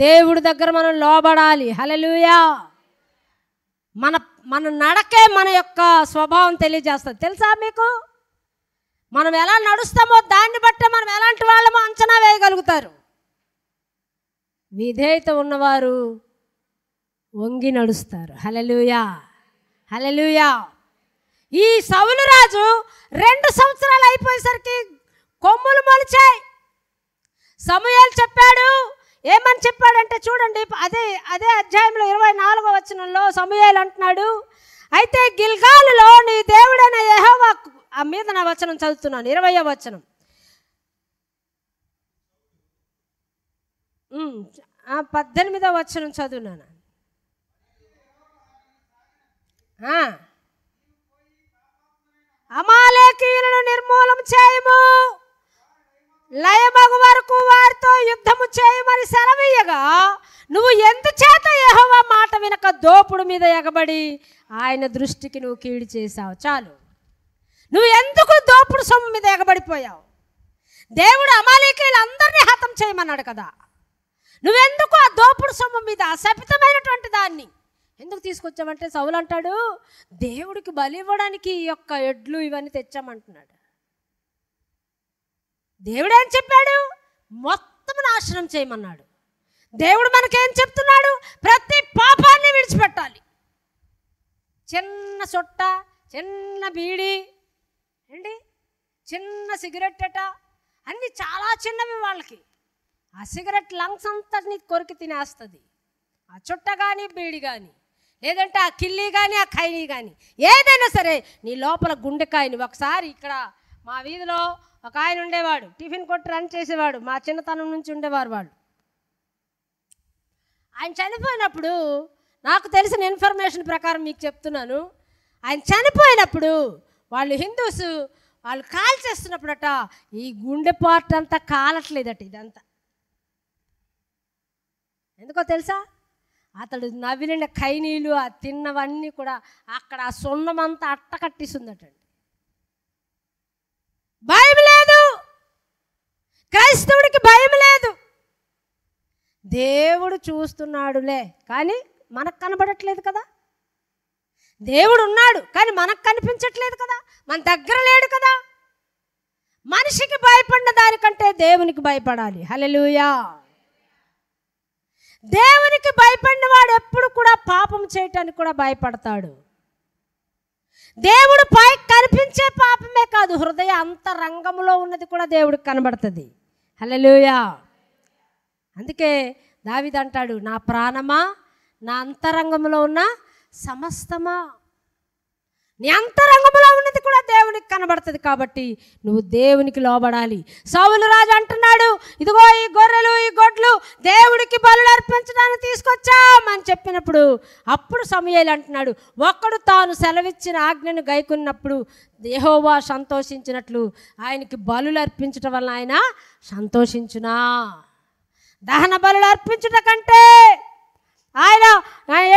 దేవుడి దగ్గర మనం లోబడాలి హలలుయా మన మన నడకే మన యొక్క స్వభావం తెలియజేస్తుంది తెలుసా మీకు మనం ఎలా నడుస్తామో దాన్ని బట్టే మనం ఎలాంటి వాళ్ళమో అంచనా వేయగలుగుతారు విధేయత ఉన్నవారు వంగి నడుస్తారు హలలుయా హలలుయా ఈ సౌలు రాజు రెండు సంవత్సరాలు అయిపోయేసరికి కొమ్ములు మొలిచాయి సమయాలు చెప్పాడు ఏమని చెప్పాడంటే చూడండి అదే అదే అధ్యాయంలో ఇరవై నాలుగో వచనంలో సమయాలు అంటున్నాడు అయితే గిల్గాలులో నీ దేవుడైన యహోవా ఆ మీద నా వచనం చదువుతున్నాను ఇరవై వచనం పద్దెనిమిదో వచనం చదువున్నాను అమాలేకీయులను నిర్మూలం చేయము లయమగు వరకు వారితో యుద్ధము చేయమని సెలవీయగా నువ్వు చేత యహోవా మాట వినక దోపుడు మీద ఎగబడి ఆయన దృష్టికి నువ్వు కీడు చేశావు చాలు నువ్వు ఎందుకు దోపుడు సొమ్ము మీద ఎగబడిపోయావు దేవుడు అందరినీ హతం చేయమన్నాడు కదా నువ్వెందుకు ఆ దోపుడు సొమ్ము మీద అశపితమైనటువంటి దాన్ని ఎందుకు తీసుకొచ్చామంటే సౌలు అంటాడు దేవుడికి బలి ఇవ్వడానికి ఈ యొక్క ఎడ్లు ఇవన్నీ తెచ్చామంటున్నాడు దేవుడు ఏం చెప్పాడు మొత్తం నాశనం చేయమన్నాడు దేవుడు మనకేం చెప్తున్నాడు ప్రతి పాపాన్ని విడిచిపెట్టాలి చిన్న చుట్ట చిన్న బీడి ఏంటి చిన్న సిగరెట్ అట అన్నీ చాలా చిన్నవి వాళ్ళకి ఆ సిగరెట్ లంగ్స్ అంతా కొరికి తినేస్తుంది ఆ చుట్ట కానీ బీడి కానీ లేదంటే ఆ కిల్లి కానీ ఆ ఖైనీ కానీ ఏదైనా సరే నీ లోపల గుండెకాయని ఒకసారి ఇక్కడ మా వీధిలో ఒక ఆయన ఉండేవాడు టిఫిన్ కొట్టు రన్ చేసేవాడు మా చిన్నతనం నుంచి ఉండేవారు వాళ్ళు ఆయన చనిపోయినప్పుడు నాకు తెలిసిన ఇన్ఫర్మేషన్ ప్రకారం మీకు చెప్తున్నాను ఆయన చనిపోయినప్పుడు వాళ్ళు హిందూస్ వాళ్ళు చేస్తున్నప్పుడట ఈ గుండె పార్ట్ అంతా కాలట్లేదట ఇదంతా ఎందుకో తెలుసా అతడు నవ్విన ఖైనీలు ఆ తిన్నవన్నీ కూడా అక్కడ ఆ సున్నమంతా అట్ట కట్టేసిందటండి భయం లేదు క్రైస్తవుడికి భయం లేదు దేవుడు చూస్తున్నాడులే కానీ మనకు కనబడట్లేదు కదా దేవుడు ఉన్నాడు కానీ మనకు కనిపించట్లేదు కదా మన దగ్గర లేడు కదా మనిషికి భయపడిన దానికంటే దేవునికి భయపడాలి హలలుయా దేవునికి భయపడిన వాడు ఎప్పుడు కూడా పాపం చేయటానికి కూడా భయపడతాడు దేవుడు పై కనిపించే పాపమే కాదు హృదయ అంతరంగంలో ఉన్నది కూడా దేవుడికి కనబడుతుంది హలలుయా అందుకే దావిదంటాడు నా ప్రాణమా నా అంతరంగంలో ఉన్న సమస్తమా నీ అంతరంగంలో ఉన్నది కూడా దేవునికి కనబడుతుంది కాబట్టి నువ్వు దేవునికి లోబడాలి సౌలు రాజు అంటున్నాడు ఇదిగో ఈ గొర్రెలు ఈ గొడ్లు దేవుడికి బలు అర్పించడానికి తీసుకొచ్చామని చెప్పినప్పుడు అప్పుడు సమయాలు అంటున్నాడు ఒక్కడు తాను సెలవిచ్చిన ఆజ్ఞను గైకున్నప్పుడు దేహోవా సంతోషించినట్లు ఆయనకి బలు అర్పించటం వల్ల ఆయన సంతోషించునా దహన బలు అర్పించట కంటే ఆయన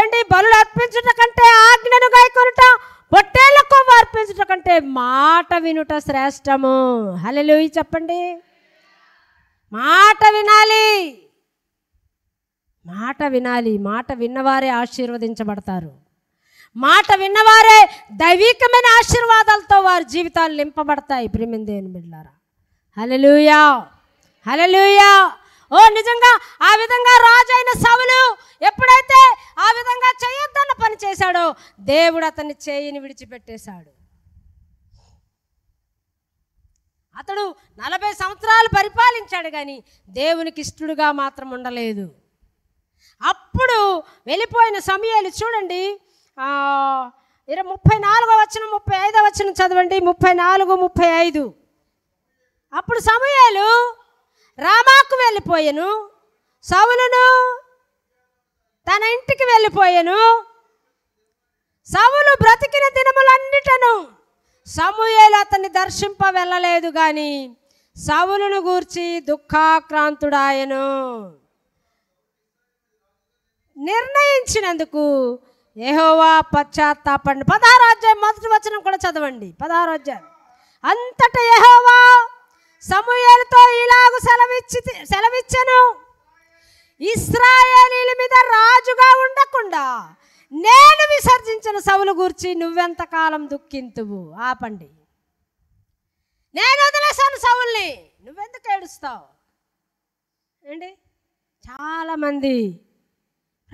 ఏంటి బలు అర్పించట కంటే ఆజ్ఞను గాయకొనటం పొట్టేళ్లకు వార్పించుట కంటే మాట వినుట శ్రేష్టము హలో చెప్పండి మాట వినాలి మాట వినాలి మాట విన్నవారే ఆశీర్వదించబడతారు మాట విన్నవారే దైవికమైన ఆశీర్వాదాలతో వారి జీవితాలు నింపబడతాయి ప్రేమిందేని బిడ్డారా హలలుయా హలలుయా ఓ నిజంగా ఆ విధంగా రాజైన సవులు ఎప్పుడైతే ఆ విధంగా చేయొద్దన్న పని చేశాడో దేవుడు అతన్ని చేయిని విడిచిపెట్టేశాడు అతడు నలభై సంవత్సరాలు పరిపాలించాడు కానీ దేవునికి ఇష్టడుగా మాత్రం ఉండలేదు అప్పుడు వెళ్ళిపోయిన సమయాలు చూడండి ఇరవై ముప్పై నాలుగో వచ్చిన ముప్పై ఐదో వచ్చిన చదవండి ముప్పై నాలుగు ముప్పై ఐదు అప్పుడు సమయాలు రామాకు వెళ్ళిపోయాను సవులను తన ఇంటికి వెళ్ళిపోయాను సవులు బ్రతికిన దినములన్నిటను సమూహేలు అతన్ని దర్శింప వెళ్ళలేదు కానీ సవులను గూర్చి దుఃఖాక్రాంతుడాయను నిర్ణయించినందుకు ఏహోవా పశ్చాత్తాపండి అధ్యాయం మొదటి వచనం కూడా చదవండి అధ్యాయం అంతట యహోవా సమూహలతో ఇలాగ సెలవిచ్చి సెలవిచ్చను ఇస్రాయేలీల మీద రాజుగా ఉండకుండా నేను విసర్జించిన సవులు గూర్చి నువ్వెంతకాలం దుఃఖింతువు ఆపండి నేను వదిలేశాను సవుల్ని నువ్వెందుకు ఏడుస్తావు ఏంటి చాలామంది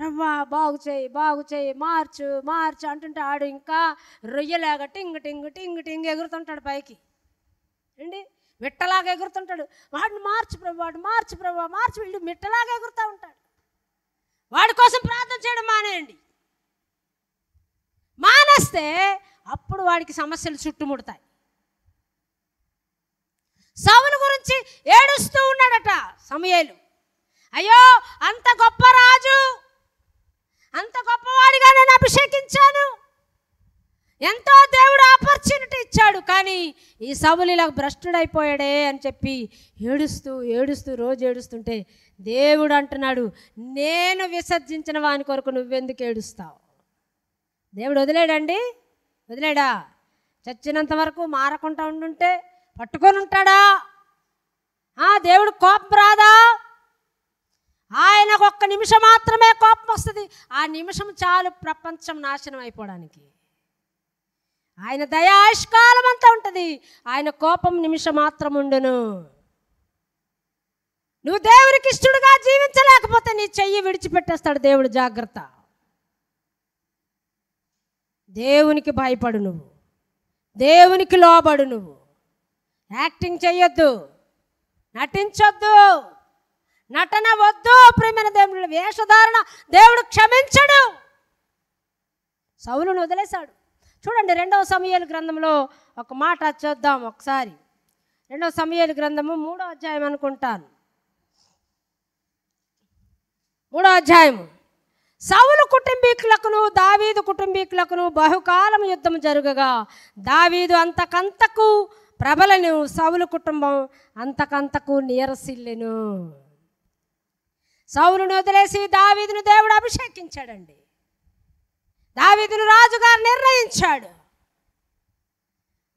రవ్వా బాగు చేయి బాగు చేయి మార్చు మార్చు అంటుంటే ఆడు ఇంకా రొయ్యలాగా టింగ్ టింగ్ టింగ్ టింగ్ ఎగురుతుంటాడు పైకి ఏంటి మిట్టలాగా ఎగురుతుంటాడు వాడిని మార్చు ప్రభు వాడు మార్చు ప్రభు మార్చి వీళ్ళు మిట్టలాగా ఎగురుతూ ఉంటాడు వాడి కోసం ప్రార్థన చేయడం మానేయండి మానేస్తే అప్పుడు వాడికి సమస్యలు చుట్టుముడతాయి సౌలు గురించి ఏడుస్తూ ఉన్నాడట సమయాలు అయ్యో అంత గొప్ప రాజు అంత గొప్పవాడిగా నేను అభిషేకించాను ఎంతో దేవుడు ఆపర్చునిటీ ఇచ్చాడు కానీ ఈ సవులు ఇలా భ్రష్టుడైపోయాడే అని చెప్పి ఏడుస్తూ ఏడుస్తూ రోజు ఏడుస్తుంటే దేవుడు అంటున్నాడు నేను విసర్జించిన వాని కొరకు నువ్వెందుకు ఏడుస్తావు దేవుడు వదిలేడండి వదిలేడా చచ్చినంత వరకు మారకుండా ఉండుంటే పట్టుకొని ఉంటాడా ఆ దేవుడు కోపం రాదా ఆయనకు ఒక్క నిమిషం మాత్రమే కోపం వస్తుంది ఆ నిమిషం చాలు ప్రపంచం నాశనం అయిపోవడానికి ఆయన దయ ఆయుష్కాలం అంతా ఉంటుంది ఆయన కోపం నిమిషం మాత్రం ఉండును నువ్వు దేవునికి ఇష్టడుగా జీవించలేకపోతే నీ చెయ్యి విడిచిపెట్టేస్తాడు దేవుడు జాగ్రత్త దేవునికి భయపడు నువ్వు దేవునికి లోబడు నువ్వు యాక్టింగ్ చేయొద్దు నటించొద్దు నటన వద్దు ప్రేమైన దేవుడు వేషధారణ దేవుడు క్షమించడు సౌలును వదిలేశాడు చూడండి రెండవ సమయాల గ్రంథంలో ఒక మాట చూద్దాం ఒకసారి రెండవ సమయాల గ్రంథము మూడో అధ్యాయం అనుకుంటాను మూడో అధ్యాయము సౌలు కుటుంబీకులకును దావీదు కుటుంబీకులకును బహుకాలం యుద్ధం జరుగగా దావీదు అంతకంతకు ప్రబలను సౌలు కుటుంబం అంతకంతకు నీరసిల్లెను సౌలును వదిలేసి దావీదును దేవుడు అభిషేకించాడండి దావీదును రాజుగారు నిర్ణయించాడు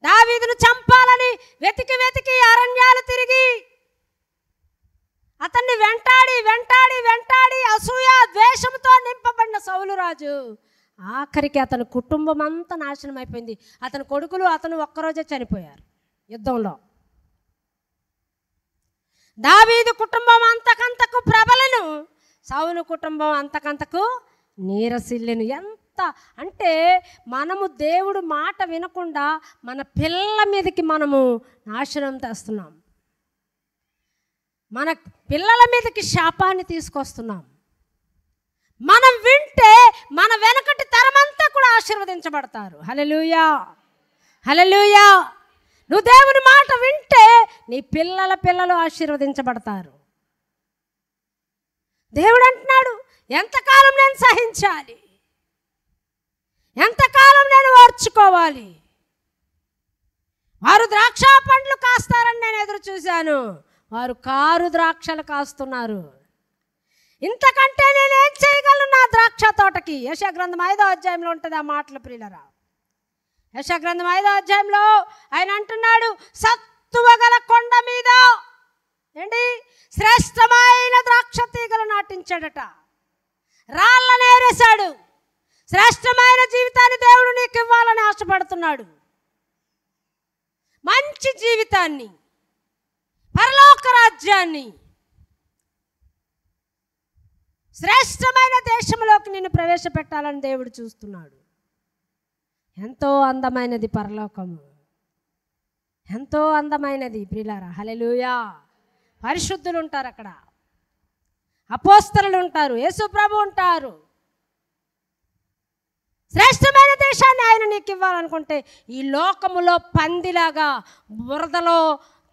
దావీదును చంపాలని వెతికి వెతికి అరణ్యాలు తిరిగి అతన్ని వెంటాడి వెంటాడి వెంటాడి అసూయ ద్వేషంతో నింపబడిన సౌలురాజు ఆఖరికి అతని కుటుంబం అంతా నాశనం అయిపోయింది అతని కొడుకులు అతను ఒక్కరోజే చనిపోయారు యుద్ధంలో దావీదు కుటుంబం అంతకంతకు ప్రబలను సౌలు కుటుంబం అంతకంతకు నీరసిల్లెను ఎంత చెప్తా అంటే మనము దేవుడు మాట వినకుండా మన పిల్లల మీదకి మనము నాశనం తెస్తున్నాం మన పిల్లల మీదకి శాపాన్ని తీసుకొస్తున్నాం మనం వింటే మన వెనకటి తరమంతా కూడా ఆశీర్వదించబడతారు హలలుయా హలలుయా నువ్వు దేవుని మాట వింటే నీ పిల్లల పిల్లలు ఆశీర్వదించబడతారు దేవుడు అంటున్నాడు ఎంతకాలం నేను సహించాలి ఎంతకాలం నేను ఓర్చుకోవాలి వారు ద్రాక్ష పండ్లు కాస్తారని నేను ఎదురు చూశాను వారు కారు ద్రాక్షలు కాస్తున్నారు ఇంతకంటే నేనేం చేయగలను నా ద్రాక్ష తోటకి యశగ్రంథం ఐదో అధ్యాయంలో ఉంటుంది ఆ మాటల ప్రియులరా యశగ్రంథం ఐదో అధ్యాయంలో ఆయన అంటున్నాడు గల కొండ మీద ఏంటి శ్రేష్టమైన ద్రాక్ష తీగలు నాటించాడట నేరేశాడు శ్రేష్టమైన జీవితాన్ని దేవుడు నీకు ఇవ్వాలని ఆశపడుతున్నాడు మంచి జీవితాన్ని పరలోక రాజ్యాన్ని శ్రేష్టమైన దేశంలోకి నిన్ను ప్రవేశపెట్టాలని దేవుడు చూస్తున్నాడు ఎంతో అందమైనది పరలోకము ఎంతో అందమైనది ప్రిలారా హలెలుయా పరిశుద్ధులు ఉంటారు అక్కడ అపోస్తలు ఉంటారు యేసుప్రభు ఉంటారు శ్రేష్టమైన దేశాన్ని ఆయన నీకు ఇవ్వాలనుకుంటే ఈ లోకములో పందిలాగా బురదలో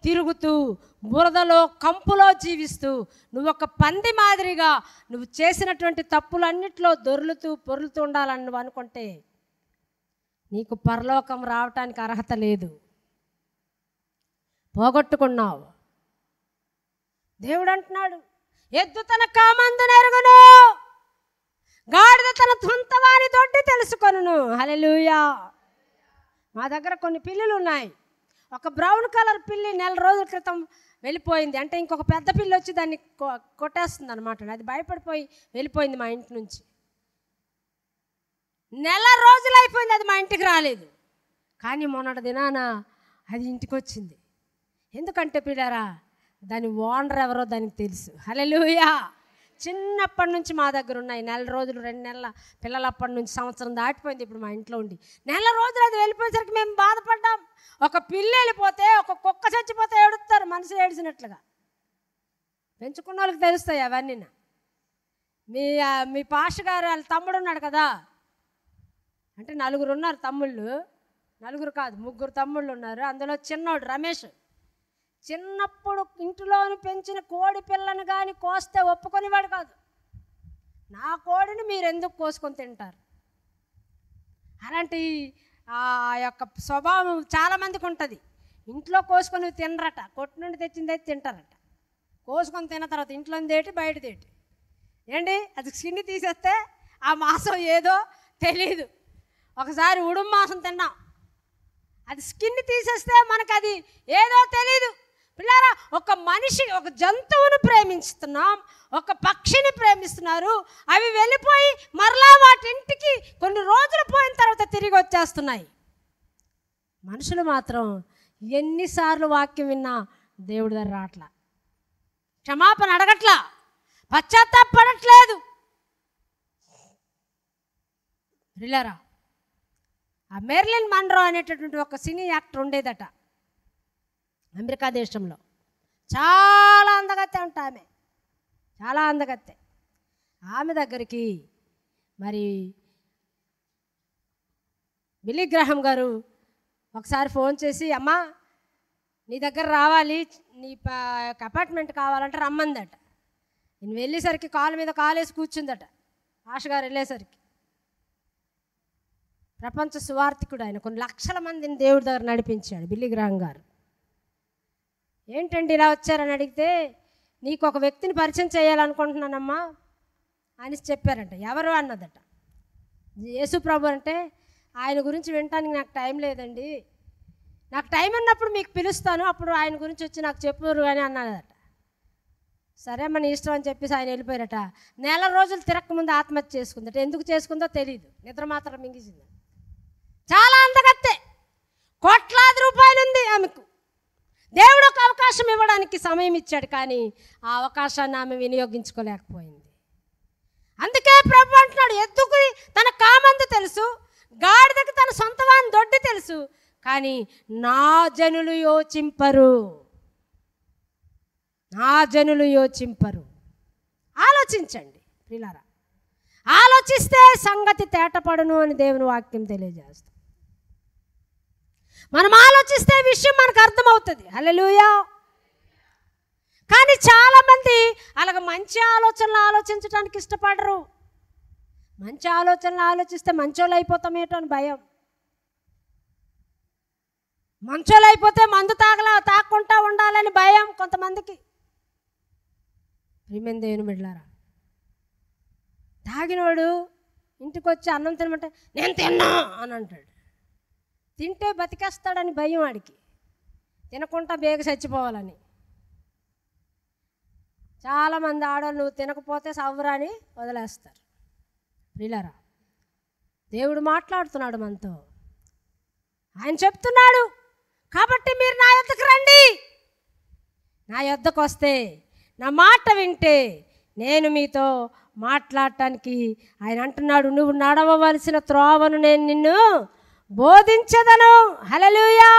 తిరుగుతూ బురదలో కంపులో జీవిస్తూ నువ్వు ఒక పంది మాదిరిగా నువ్వు చేసినటువంటి తప్పులన్నిట్లో దొర్లుతూ పొరులుతూ ఉండాలని నువ్వు అనుకుంటే నీకు పరలోకం రావటానికి అర్హత లేదు పోగొట్టుకున్నావు దేవుడు అంటున్నాడు ఎద్దు తన కామందు నెరుగును గాడిద తన సొంత వారి తోటి తెలుసుకొను హలెలుయా మా దగ్గర కొన్ని పిల్లులు ఉన్నాయి ఒక బ్రౌన్ కలర్ పిల్లి నెల రోజుల క్రితం వెళ్ళిపోయింది అంటే ఇంకొక పెద్ద పిల్లి వచ్చి దాన్ని కొట్టేస్తుంది అనమాట అది భయపడిపోయి వెళ్ళిపోయింది మా ఇంటి నుంచి నెల రోజులు అయిపోయింది అది మా ఇంటికి రాలేదు కానీ మొన్నటి దినాన అది ఇంటికి వచ్చింది ఎందుకంటే పిల్లారా దాని ఓనర్ ఎవరో దానికి తెలుసు హలెలుయా చిన్నప్పటి నుంచి మా దగ్గర ఉన్నాయి నెల రోజులు రెండు నెలల పిల్లలు అప్పటి నుంచి సంవత్సరం దాటిపోయింది ఇప్పుడు మా ఇంట్లో ఉండి నెల రోజులు అది వెళ్ళిపోయేసరికి మేము బాధపడ్డాం ఒక పిల్లి వెళ్ళిపోతే ఒక కుక్క చచ్చిపోతే ఏడుస్తారు మనసు ఏడిసినట్లుగా పెంచుకున్న వాళ్ళకి తెలుస్తాయి అవన్నీ మీ మీ పాష గారు వాళ్ళ తమ్ముడు ఉన్నాడు కదా అంటే నలుగురు ఉన్నారు తమ్ముళ్ళు నలుగురు కాదు ముగ్గురు తమ్ముళ్ళు ఉన్నారు అందులో చిన్నోడు రమేష్ చిన్నప్పుడు ఇంటిలోని పెంచిన కోడి పిల్లను కానీ కోస్తే ఒప్పుకునేవాడు కాదు నా కోడిని మీరు ఎందుకు కోసుకొని తింటారు అలాంటి ఆ యొక్క స్వభావం చాలామందికి ఉంటుంది ఇంట్లో కోసుకొని తినరట కొట్టు నుండి తెచ్చిందైతే తింటారట కోసుకొని తిన్న తర్వాత ఇంట్లో తేటి బయట తేటి ఏంటి అది సిండి తీసేస్తే ఆ మాసం ఏదో తెలియదు ఒకసారి ఉడుం మాసం తిన్నాం అది స్కిన్ తీసేస్తే మనకు అది ఏదో తెలీదు పిల్లారా ఒక మనిషి ఒక జంతువును ప్రేమిస్తున్నాం ఒక పక్షిని ప్రేమిస్తున్నారు అవి వెళ్ళిపోయి మరలా వాటింటికి కొన్ని రోజులు పోయిన తర్వాత తిరిగి వచ్చేస్తున్నాయి మనుషులు మాత్రం ఎన్నిసార్లు వాక్యం విన్నా దేవుడి దగ్గర రావట్లా క్షమాపణ అడగట్లా పశ్చాత్తాపడట్లేదు రిలారా ఆ మెర్లిన్ మన్రో అనేటటువంటి ఒక సినీ యాక్టర్ ఉండేదట అమెరికా దేశంలో చాలా అందగత్తె అంట ఆమె చాలా అందగత్తె ఆమె దగ్గరికి మరి బిల్లిగ్రహం గారు ఒకసారి ఫోన్ చేసి అమ్మా నీ దగ్గర రావాలి నీ అపార్ట్మెంట్ కావాలంటే రమ్మందట నేను వెళ్ళేసరికి కాలు మీద కాలేసి కూర్చుందట ఆశ గారు వెళ్ళేసరికి ప్రపంచ సువార్థికుడు ఆయన కొన్ని లక్షల మందిని దేవుడి దగ్గర నడిపించాడు బిల్లిగ్రహం గారు ఏంటండి ఇలా వచ్చారని అడిగితే నీకు ఒక వ్యక్తిని పరిచయం చేయాలనుకుంటున్నానమ్మా అని చెప్పారంట ఎవరు అన్నదట యేసు ప్రభు అంటే ఆయన గురించి వినటానికి నాకు టైం లేదండి నాకు టైం ఉన్నప్పుడు మీకు పిలుస్తాను అప్పుడు ఆయన గురించి వచ్చి నాకు చెప్పురు అని అన్నదట సరే మన ఇష్టం అని చెప్పేసి ఆయన వెళ్ళిపోయారట నెల రోజులు తిరక్కముందు ఆత్మహత్య చేసుకుందట ఎందుకు చేసుకుందో తెలియదు నిద్ర మాత్రం మింగిసింది చాలా అందగత్తే కోట్లాది ఉంది ఆమెకు దేవుడు ఒక అవకాశం ఇవ్వడానికి సమయం ఇచ్చాడు కానీ ఆ అవకాశాన్ని ఆమె వినియోగించుకోలేకపోయింది అందుకే ప్రభు అంటున్నాడు ఎద్దుకు తన కామందు తెలుసు గాడిదకు తన సొంత వాని దొడ్డి తెలుసు కానీ నా జనులు యోచింపరు నా జనులు యోచింపరు ఆలోచించండి పిల్లరా ఆలోచిస్తే సంగతి తేటపడను అని దేవుని వాక్యం తెలియజేస్తాం మనం ఆలోచిస్తే విషయం మనకు అర్థమవుతుంది అలలుయా కానీ చాలామంది అలాగ మంచి ఆలోచనలు ఆలోచించడానికి ఇష్టపడరు మంచి ఆలోచనలు ఆలోచిస్తే మంచోళ్ళు అయిపోతామేటో అని భయం మంచోళ్ళు అయిపోతే మందు తాగలా తాగకుండా ఉండాలని భయం కొంతమందికి ప్రియమైన దేవుని తాగినోడు ఇంటికి వచ్చి అన్నం తినమంటే నేను తిన్నా అని అంటాడు తింటే బతికేస్తాడని భయం వాడికి తినకుండా బేగ చచ్చిపోవాలని చాలామంది ఆడవాళ్ళు నువ్వు తినకపోతే సవ్వరాని వదిలేస్తారు ప్రిలరా దేవుడు మాట్లాడుతున్నాడు మనతో ఆయన చెప్తున్నాడు కాబట్టి మీరు నా యొద్దకు రండి నా యొద్దకు వస్తే నా మాట వింటే నేను మీతో మాట్లాడటానికి ఆయన అంటున్నాడు నువ్వు నడవవలసిన త్రోవను నేను నిన్ను బోధించదను హలలుయా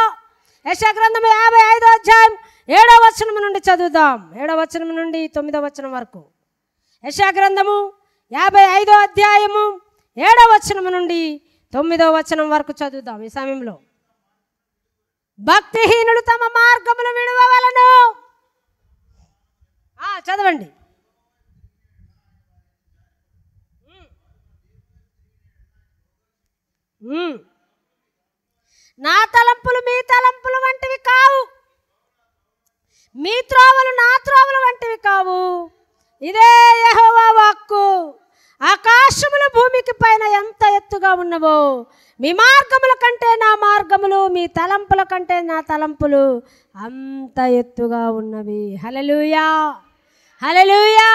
యశగ్రంథం యాభై ఐదో అధ్యాయం ఏడవ వచనం నుండి చదువుదాం ఏడవ వచనం నుండి తొమ్మిదవ వచనం వరకు యశాగ్రంథము యాభై ఐదో అధ్యాయము ఏడవ వచనం నుండి తొమ్మిదవ వచనం వరకు చదువుదాం ఈ సమయంలో భక్తిహీనుడు తమ మార్గమును విడవలను చదవండి Mm. నా తలంపులు మీ తలంపులు వంటివి కావు మీ త్రోవలు నా త్రోవలు వంటివి కావు ఇదే యహోవా వాక్కు ఆకాశములు భూమికి పైన ఎంత ఎత్తుగా ఉన్నవో మీ మార్గముల కంటే నా మార్గములు మీ తలంపుల కంటే నా తలంపులు అంత ఎత్తుగా ఉన్నవి హలలుయా హలలుయా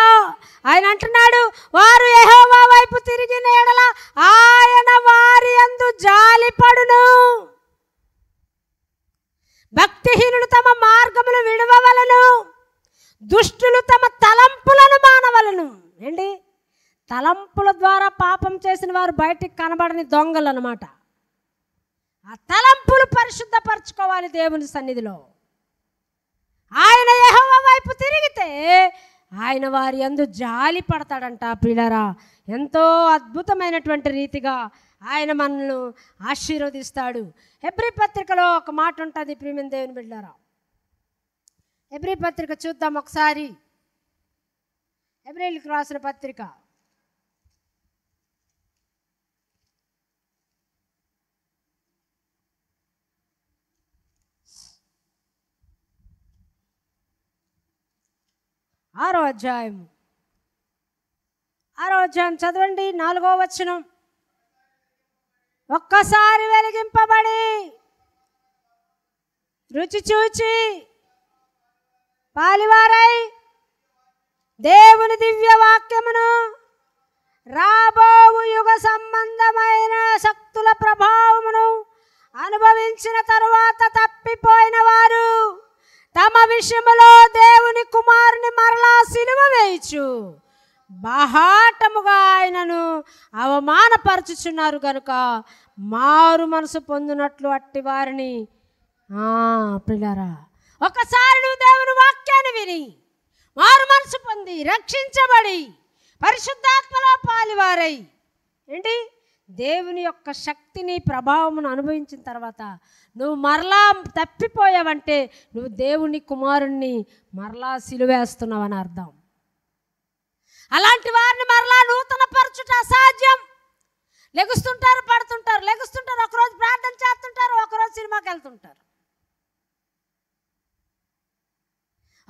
ఆయన అంటున్నాడు వారు యహోవా వైపు తిరిగిన ఎడల ఆయన వారి అందు జాలిపడును భక్తిహీనులు తమ మార్గములు విడవలను దుష్టులు తమ తలంపులను మానవలను ఏంటి తలంపుల ద్వారా పాపం చేసిన వారు బయటికి కనబడని దొంగలు అనమాట ఆ తలంపులు పరిశుద్ధపరచుకోవాలి దేవుని సన్నిధిలో ఆయన యహోవ వైపు తిరిగితే ఆయన వారి అందు జాలి పడతాడంట పిల్లరా ఎంతో అద్భుతమైనటువంటి రీతిగా ఆయన మనల్ని ఆశీర్వదిస్తాడు ఎబ్రి పత్రికలో ఒక మాట ఉంటుంది ప్రేమి దేవుని బిడ్డారా ఎబ్రి పత్రిక చూద్దాం ఒకసారి ఎబ్రిల్కి రాసిన పత్రిక ఆరో అధ్యాయం ఆరో అధ్యాయం చదవండి నాలుగో వచనం ఒక్కసారి వెలిగింపబడి రుచి చూచి పాలివారై దేవుని దివ్య వాక్యమును రాబోవు యుగ సంబంధమైన శక్తుల ప్రభావమును అనుభవించిన తరువాత తప్పిపోయిన వారు తమ విషయంలో దేవుని కుమారుని మరలా సిలువ వేయచ్చు మహాట్ అవమానపరచుచున్నారు కనుక మారు మనసు పొందినట్లు అట్టి వారిని పిల్లరా ఒకసారి నువ్వు దేవుని వాక్యాన్ని విని మారు మనసు పొంది రక్షించబడి పరిశుద్ధాత్మలో పాలివారై ఏంటి దేవుని యొక్క శక్తిని ప్రభావమును అనుభవించిన తర్వాత నువ్వు మరలా తప్పిపోయావంటే నువ్వు దేవుని కుమారుణ్ణి మరలా సిలువేస్తున్నావని అర్థం అలాంటి వారిని మరలా నూతన పరచుట అసాధ్యం లెగుస్తుంటారు పడుతుంటారు లెగుస్తుంటారు ఒకరోజు ప్రార్థన చేస్తుంటారు ఒకరోజు సినిమాకి వెళ్తుంటారు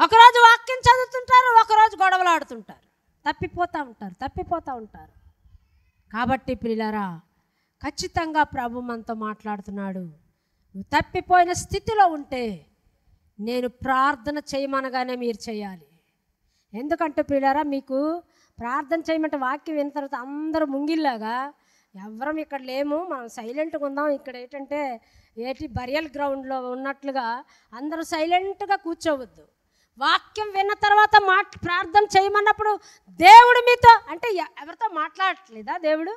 ఒకరోజు వాక్యం చదువుతుంటారు ఒకరోజు గొడవలు ఆడుతుంటారు తప్పిపోతూ ఉంటారు తప్పిపోతూ ఉంటారు కాబట్టి పిల్లరా ఖచ్చితంగా ప్రభు మనతో మాట్లాడుతున్నాడు నువ్వు తప్పిపోయిన స్థితిలో ఉంటే నేను ప్రార్థన చేయమనగానే మీరు చేయాలి ఎందుకంటే పిల్లరా మీకు ప్రార్థన చేయమంటే వాక్యం విన్న తర్వాత అందరూ ముంగిల్లాగా ఎవరం ఇక్కడ లేము మనం సైలెంట్గా ఉందాం ఇక్కడ ఏంటంటే ఏటి బరియల్ గ్రౌండ్లో ఉన్నట్లుగా అందరూ సైలెంట్గా కూర్చోవద్దు వాక్యం విన్న తర్వాత మా ప్రార్థన చేయమన్నప్పుడు దేవుడు మీతో అంటే ఎవరితో మాట్లాడట్లేదా దేవుడు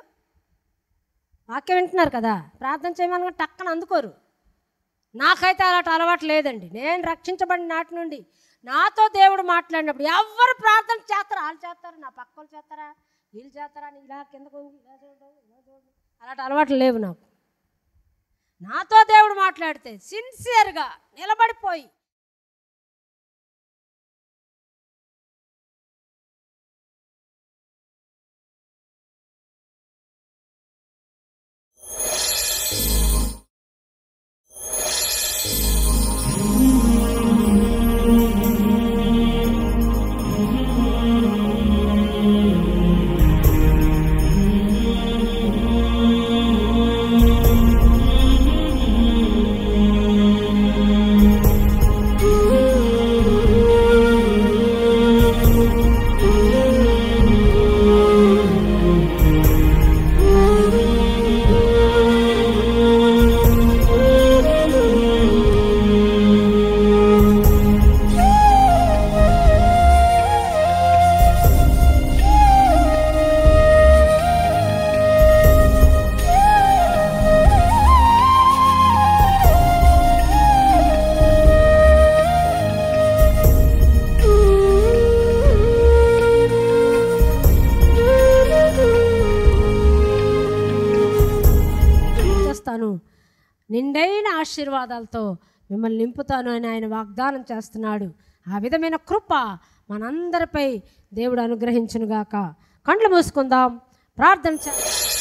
వాక్యం వింటున్నారు కదా ప్రార్థన చేయమని టక్కన అందుకోరు నాకైతే అలాంటి అలవాటు లేదండి నేను రక్షించబడిన నాటి నుండి నాతో దేవుడు మాట్లాడినప్పుడు ఎవరు ప్రార్థన చేస్తారు వాళ్ళు చేస్తారు నా పక్కలు చేస్తారా వీళ్ళు చేస్తారా నీ ఇలా కిందకు ఇలా ఇలా అలాంటి అలవాట్లు లేవు నాకు నాతో దేవుడు మాట్లాడితే సిన్సియర్గా నిలబడిపోయి you నింపుతాను అని ఆయన వాగ్దానం చేస్తున్నాడు ఆ విధమైన కృప మనందరిపై దేవుడు అనుగ్రహించునుగాక కండ్లు మూసుకుందాం ప్రార్థన చే